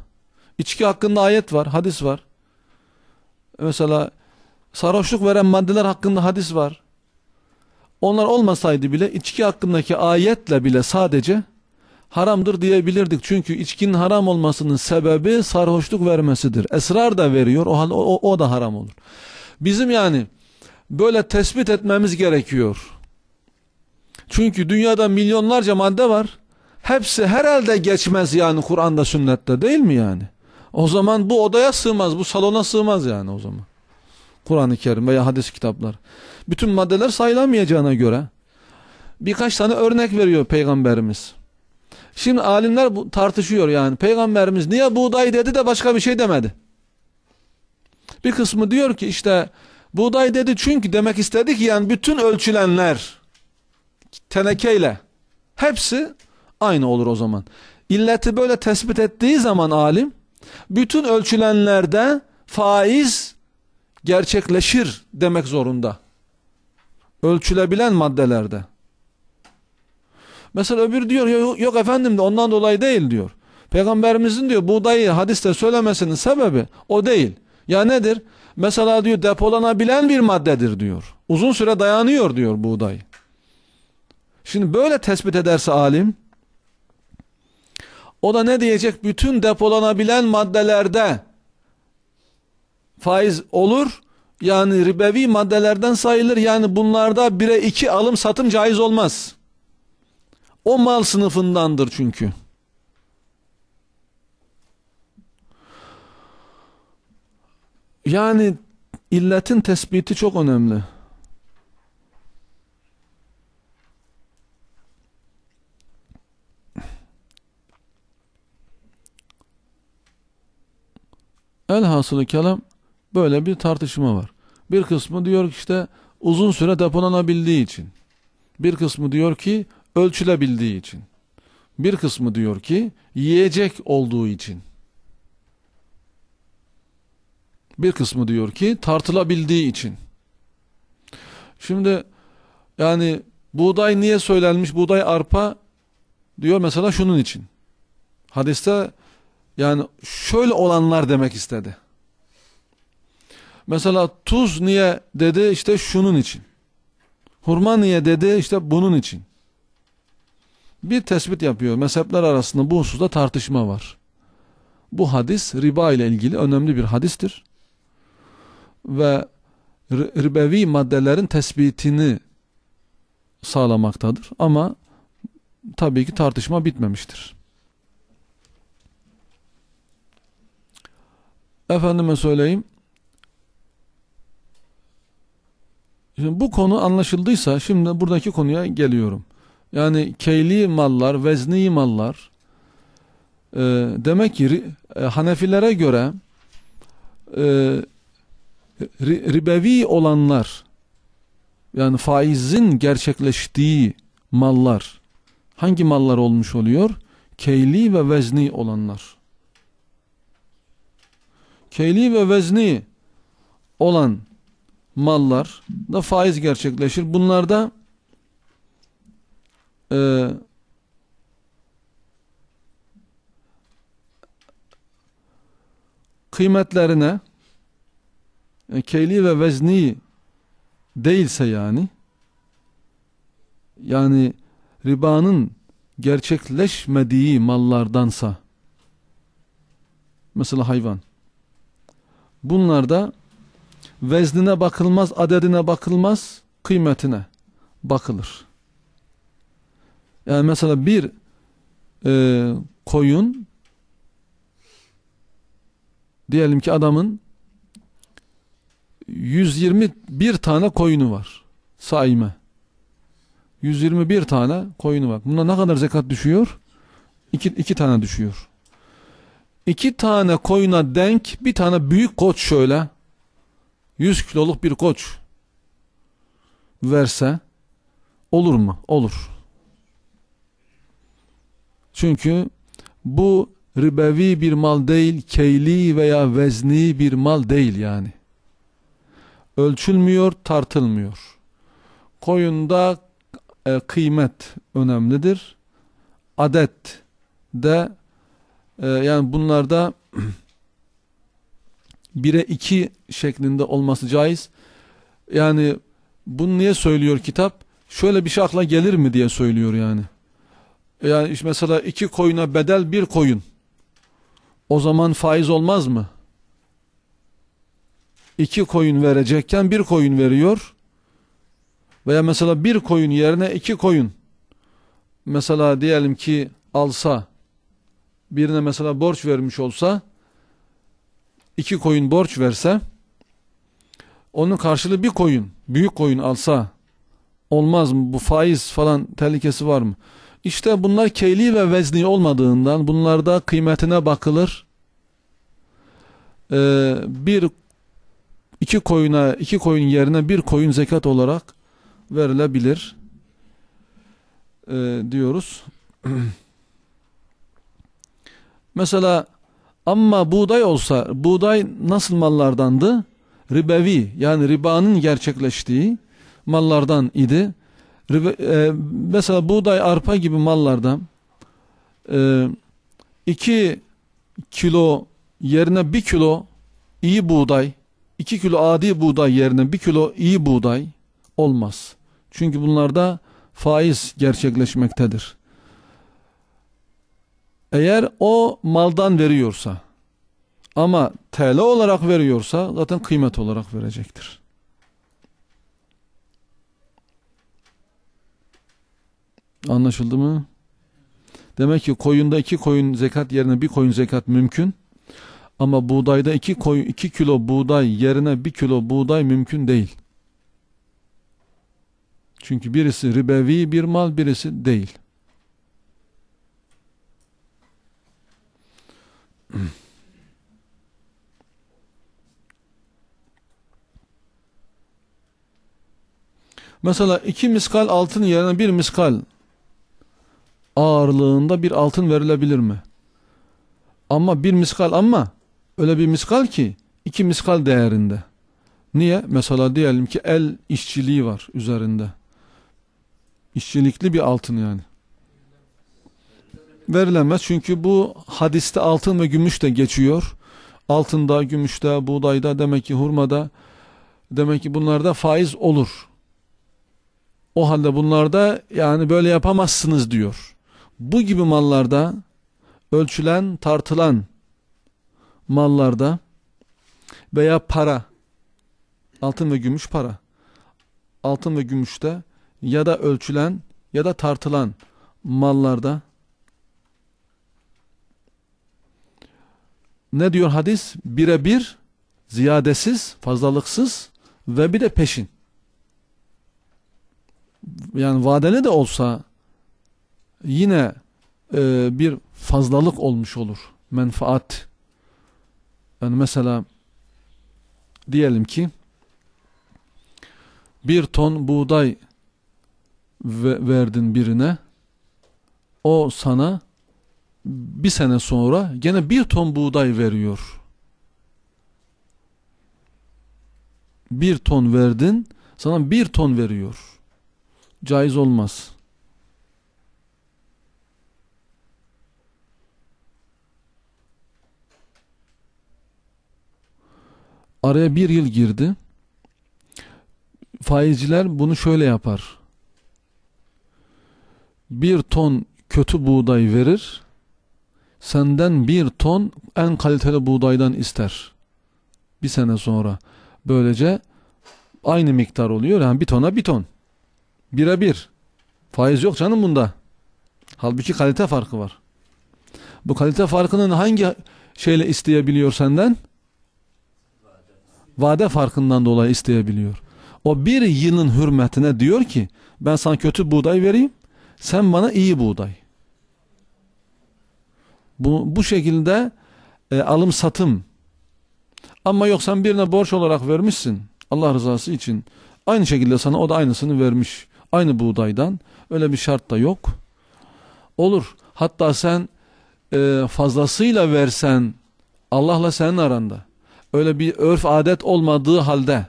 içki hakkında ayet var, hadis var. Mesela sarhoşluk veren maddeler hakkında hadis var. Onlar olmasaydı bile içki hakkındaki ayetle bile sadece haramdır diyebilirdik. Çünkü içkinin haram olmasının sebebi sarhoşluk vermesidir. Esrar da veriyor, o, o, o da haram olur. Bizim yani böyle tespit etmemiz gerekiyor. Çünkü dünyada milyonlarca madde var. Hepsi herhalde geçmez yani Kur'an'da sünnette değil mi yani? O zaman bu odaya sığmaz, bu salona sığmaz yani o zaman. Kur'an-ı Kerim veya hadis kitaplar. Bütün maddeler sayılamayacağına göre birkaç tane örnek veriyor Peygamberimiz. Şimdi alimler bu, tartışıyor yani. Peygamberimiz niye buğday dedi de başka bir şey demedi? Bir kısmı diyor ki işte Buğday dedi çünkü demek istedik yani bütün ölçülenler tenekeyle hepsi aynı olur o zaman. İlleti böyle tespit ettiği zaman alim bütün ölçülenlerde faiz gerçekleşir demek zorunda. Ölçülebilen maddelerde. Mesela öbür diyor yok, yok efendim de ondan dolayı değil diyor. Peygamberimizin diyor buğdayı hadiste söylemesinin sebebi o değil. Ya nedir? Mesela diyor depolanabilen bir maddedir diyor. Uzun süre dayanıyor diyor buğday. Şimdi böyle tespit ederse alim o da ne diyecek? Bütün depolanabilen maddelerde faiz olur. Yani ribevi maddelerden sayılır. Yani bunlarda 1'e iki alım satım caiz olmaz. O mal sınıfındandır çünkü. Yani illetin tespiti çok önemli. Elhasılı kelam böyle bir tartışma var. Bir kısmı diyor ki işte uzun süre depolanabildiği için. Bir kısmı diyor ki ölçülebildiği için. Bir kısmı diyor ki yiyecek olduğu için. Bir kısmı diyor ki tartılabildiği için. Şimdi yani buğday niye söylenmiş buğday arpa diyor mesela şunun için. Hadiste yani şöyle olanlar demek istedi. Mesela tuz niye dedi işte şunun için. Hurma niye dedi işte bunun için. Bir tespit yapıyor. Mezhepler arasında bu hususta tartışma var. Bu hadis riba ile ilgili önemli bir hadistir ve ribevi maddelerin tespitini sağlamaktadır. Ama tabii ki tartışma bitmemiştir. Efendime söyleyeyim. Şimdi bu konu anlaşıldıysa şimdi buradaki konuya geliyorum. Yani keyli mallar, vezni mallar e, demek ki e, Hanefilere göre e, ribevi olanlar yani faizin gerçekleştiği mallar hangi mallar olmuş oluyor? Keyli ve vezni olanlar. Keyli ve vezni olan mallar da faiz gerçekleşir. Bunlarda e, kıymetlerine e, keyli ve vezni değilse yani yani ribanın gerçekleşmediği mallardansa mesela hayvan bunlarda veznine bakılmaz adedine bakılmaz kıymetine bakılır yani mesela bir e, koyun diyelim ki adamın 121 tane koyunu var saime 121 tane koyunu var buna ne kadar zekat düşüyor 2, iki tane düşüyor 2 tane koyuna denk bir tane büyük koç şöyle 100 kiloluk bir koç verse olur mu? Olur. Çünkü bu ribevi bir mal değil, keyli veya vezni bir mal değil yani ölçülmüyor, tartılmıyor. Koyunda e, kıymet önemlidir. Adet de e, yani bunlarda bire iki şeklinde olması caiz. Yani bunu niye söylüyor kitap? Şöyle bir şey akla gelir mi diye söylüyor yani. Yani işte mesela iki koyuna bedel bir koyun. O zaman faiz olmaz mı? iki koyun verecekken bir koyun veriyor. Veya mesela bir koyun yerine iki koyun. Mesela diyelim ki alsa birine mesela borç vermiş olsa iki koyun borç verse onun karşılığı bir koyun büyük koyun alsa olmaz mı bu faiz falan tehlikesi var mı? işte bunlar keyli ve vezni olmadığından bunlarda kıymetine bakılır. Ee, bir iki koyuna iki koyun yerine bir koyun zekat olarak verilebilir e, diyoruz. Mesela ama buğday olsa buğday nasıl mallardandı? Ribevi yani ribanın gerçekleştiği mallardan idi. Ribe, e, mesela buğday arpa gibi mallardan 2 e, kilo yerine bir kilo iyi buğday 2 kilo adi buğday yerine 1 kilo iyi buğday olmaz. Çünkü bunlarda faiz gerçekleşmektedir. Eğer o maldan veriyorsa ama TL olarak veriyorsa zaten kıymet olarak verecektir. Anlaşıldı mı? Demek ki koyunda iki koyun zekat yerine bir koyun zekat mümkün. Ama buğdayda 2 koyu iki kilo buğday yerine 1 kilo buğday mümkün değil. Çünkü birisi ribevi bir mal birisi değil. Mesela iki miskal altın yerine bir miskal ağırlığında bir altın verilebilir mi? Ama bir miskal ama öyle bir miskal ki iki miskal değerinde. Niye? Mesela diyelim ki el işçiliği var üzerinde. İşçilikli bir altın yani. Verilemez çünkü bu hadiste altın ve gümüş de geçiyor. Altında, gümüşte, buğdayda demek ki hurmada demek ki bunlarda faiz olur. O halde bunlarda yani böyle yapamazsınız diyor. Bu gibi mallarda ölçülen, tartılan mallarda veya para, altın ve gümüş para, altın ve gümüşte ya da ölçülen ya da tartılan mallarda ne diyor hadis? Birebir, ziyadesiz, fazlalıksız ve bir de peşin. Yani vadeli de olsa yine e, bir fazlalık olmuş olur. Menfaat yani mesela diyelim ki bir ton buğday ve verdin birine o sana bir sene sonra gene bir ton buğday veriyor. Bir ton verdin sana bir ton veriyor. Caiz olmaz. Araya bir yıl girdi. Faizciler bunu şöyle yapar. Bir ton kötü buğday verir. Senden bir ton en kaliteli buğdaydan ister. Bir sene sonra. Böylece aynı miktar oluyor. Yani bir tona bir ton. Bire bir. Faiz yok canım bunda. Halbuki kalite farkı var. Bu kalite farkının hangi şeyle isteyebiliyor senden? vade farkından dolayı isteyebiliyor. O bir yılın hürmetine diyor ki ben sana kötü buğday vereyim sen bana iyi buğday. Bu, bu şekilde e, alım satım ama yok sen birine borç olarak vermişsin Allah rızası için aynı şekilde sana o da aynısını vermiş aynı buğdaydan öyle bir şart da yok. Olur hatta sen e, fazlasıyla versen Allah'la senin aranda öyle bir örf adet olmadığı halde,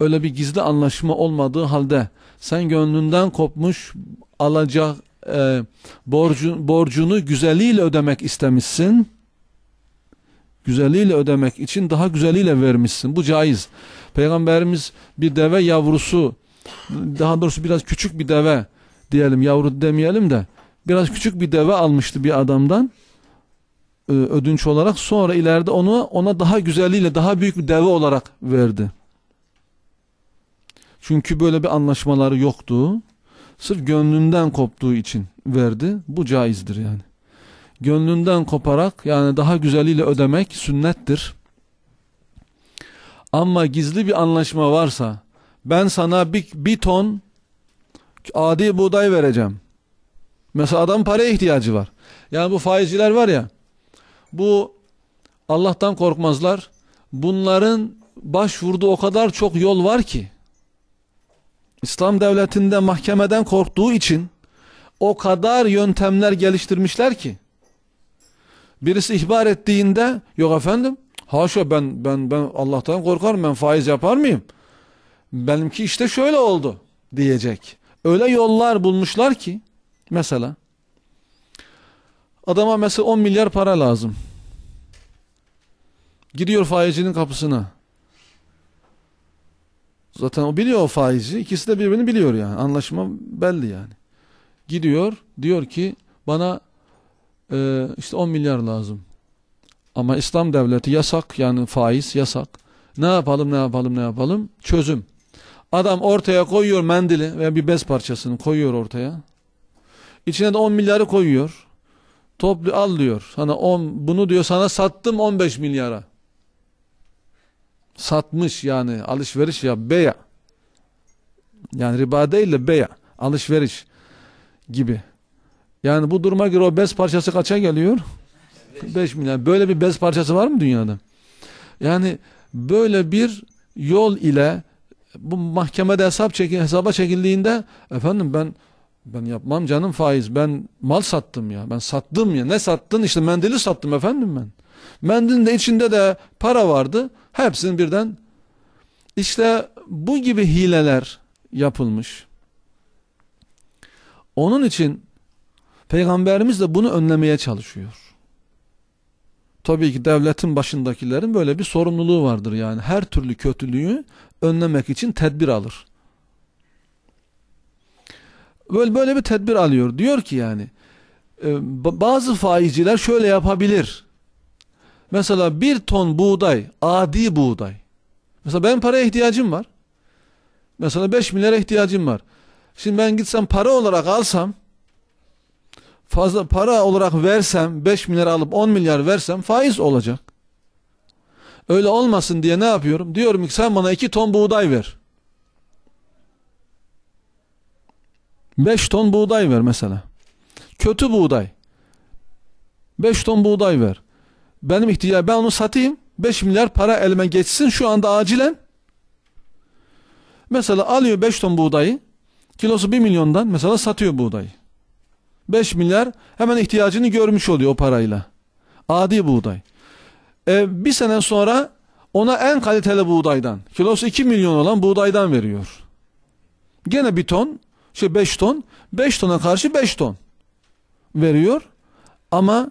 öyle bir gizli anlaşma olmadığı halde sen gönlünden kopmuş alacak e, borcu, borcunu güzeliyle ödemek istemişsin. Güzeliyle ödemek için daha güzeliyle vermişsin. Bu caiz. Peygamberimiz bir deve yavrusu, daha doğrusu biraz küçük bir deve diyelim, yavru demeyelim de, biraz küçük bir deve almıştı bir adamdan. E, ödünç olarak sonra ileride onu ona daha güzelliğiyle daha büyük bir deve olarak verdi. Çünkü böyle bir anlaşmaları yoktu. Sırf gönlünden koptuğu için verdi. Bu caizdir yani. Gönlünden koparak yani daha güzeliyle ödemek sünnettir. Ama gizli bir anlaşma varsa ben sana bir, bir ton adi buğday vereceğim. Mesela adam paraya ihtiyacı var. Yani bu faizciler var ya bu Allah'tan korkmazlar. Bunların başvurduğu o kadar çok yol var ki İslam devletinde mahkemeden korktuğu için o kadar yöntemler geliştirmişler ki birisi ihbar ettiğinde yok efendim haşa ben ben ben Allah'tan korkarım ben faiz yapar mıyım? Benimki işte şöyle oldu diyecek. Öyle yollar bulmuşlar ki mesela Adama mesela 10 milyar para lazım. Gidiyor faizcinin kapısına. Zaten o biliyor o faizi. İkisi de birbirini biliyor yani. Anlaşma belli yani. Gidiyor diyor ki bana e, işte 10 milyar lazım. Ama İslam devleti yasak yani faiz yasak. Ne yapalım ne yapalım ne yapalım? Çözüm. Adam ortaya koyuyor mendili veya bir bez parçasını koyuyor ortaya. İçine de 10 milyarı koyuyor. Toplu al diyor. Sana on, bunu diyor sana sattım 15 milyara. Satmış yani alışveriş ya beya. Yani riba değil de beya. Alışveriş gibi. Yani bu duruma göre o bez parçası kaça geliyor? 5 milyar. Böyle bir bez parçası var mı dünyada? Yani böyle bir yol ile bu mahkemede hesap çekin, hesaba çekildiğinde efendim ben ben yapmam canım faiz. Ben mal sattım ya. Ben sattım ya. Ne sattın? İşte mendili sattım efendim ben. Mendilin de içinde de para vardı. Hepsini birden işte bu gibi hileler yapılmış. Onun için peygamberimiz de bunu önlemeye çalışıyor. Tabii ki devletin başındakilerin böyle bir sorumluluğu vardır yani. Her türlü kötülüğü önlemek için tedbir alır böyle böyle bir tedbir alıyor. Diyor ki yani e, bazı faizciler şöyle yapabilir. Mesela bir ton buğday, adi buğday. Mesela ben paraya ihtiyacım var. Mesela 5 milyara ihtiyacım var. Şimdi ben gitsem para olarak alsam fazla para olarak versem 5 milyar alıp 10 milyar versem faiz olacak. Öyle olmasın diye ne yapıyorum? Diyorum ki sen bana 2 ton buğday ver. 5 ton buğday ver mesela. Kötü buğday. 5 ton buğday ver. Benim ihtiyacım ben onu satayım. 5 milyar para elime geçsin şu anda acilen. Mesela alıyor 5 ton buğdayı. Kilosu 1 milyondan mesela satıyor buğdayı. 5 milyar hemen ihtiyacını görmüş oluyor o parayla. Adi buğday. Ee, bir sene sonra ona en kaliteli buğdaydan, kilosu 2 milyon olan buğdaydan veriyor. Gene bir ton şey 5 ton, 5 tona karşı 5 ton veriyor ama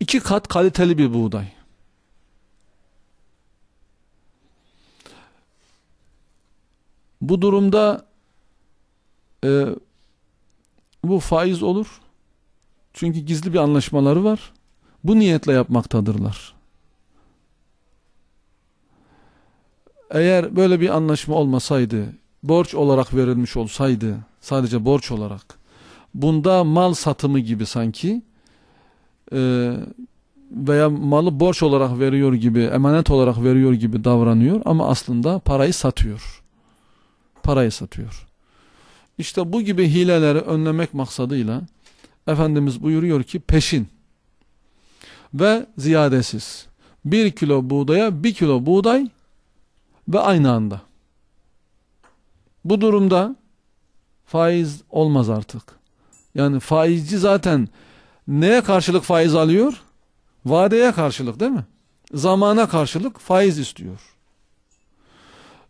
iki kat kaliteli bir buğday. Bu durumda e, bu faiz olur. Çünkü gizli bir anlaşmaları var. Bu niyetle yapmaktadırlar. Eğer böyle bir anlaşma olmasaydı borç olarak verilmiş olsaydı sadece borç olarak bunda mal satımı gibi sanki e, veya malı borç olarak veriyor gibi emanet olarak veriyor gibi davranıyor ama aslında parayı satıyor parayı satıyor işte bu gibi hileleri önlemek maksadıyla Efendimiz buyuruyor ki peşin ve ziyadesiz bir kilo buğdaya bir kilo buğday ve aynı anda bu durumda faiz olmaz artık. Yani faizci zaten neye karşılık faiz alıyor? Vadeye karşılık değil mi? Zamana karşılık faiz istiyor.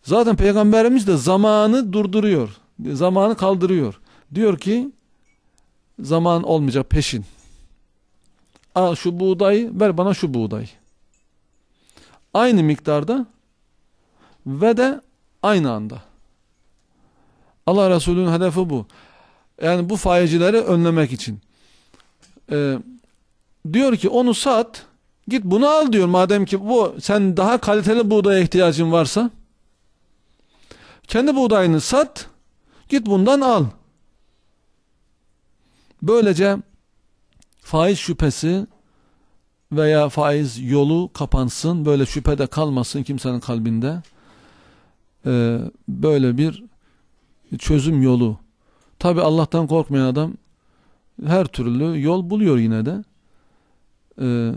Zaten peygamberimiz de zamanı durduruyor. Zamanı kaldırıyor. Diyor ki zaman olmayacak peşin. Al şu buğdayı, ver bana şu buğdayı. Aynı miktarda ve de aynı anda. Allah Resulü'nün hedefi bu. Yani bu faizcileri önlemek için. Ee, diyor ki onu sat git bunu al diyor madem ki bu sen daha kaliteli buğdaya ihtiyacın varsa kendi buğdayını sat git bundan al. Böylece faiz şüphesi veya faiz yolu kapansın böyle şüphe de kalmasın kimsenin kalbinde. Ee, böyle bir çözüm yolu. Tabi Allah'tan korkmayan adam her türlü yol buluyor yine de. Ee,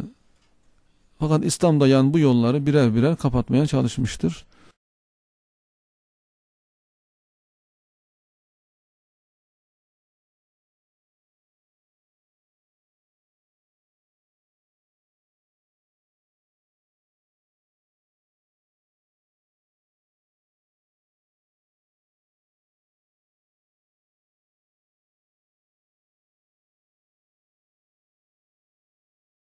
fakat İslam'da yani bu yolları birer birer kapatmaya çalışmıştır.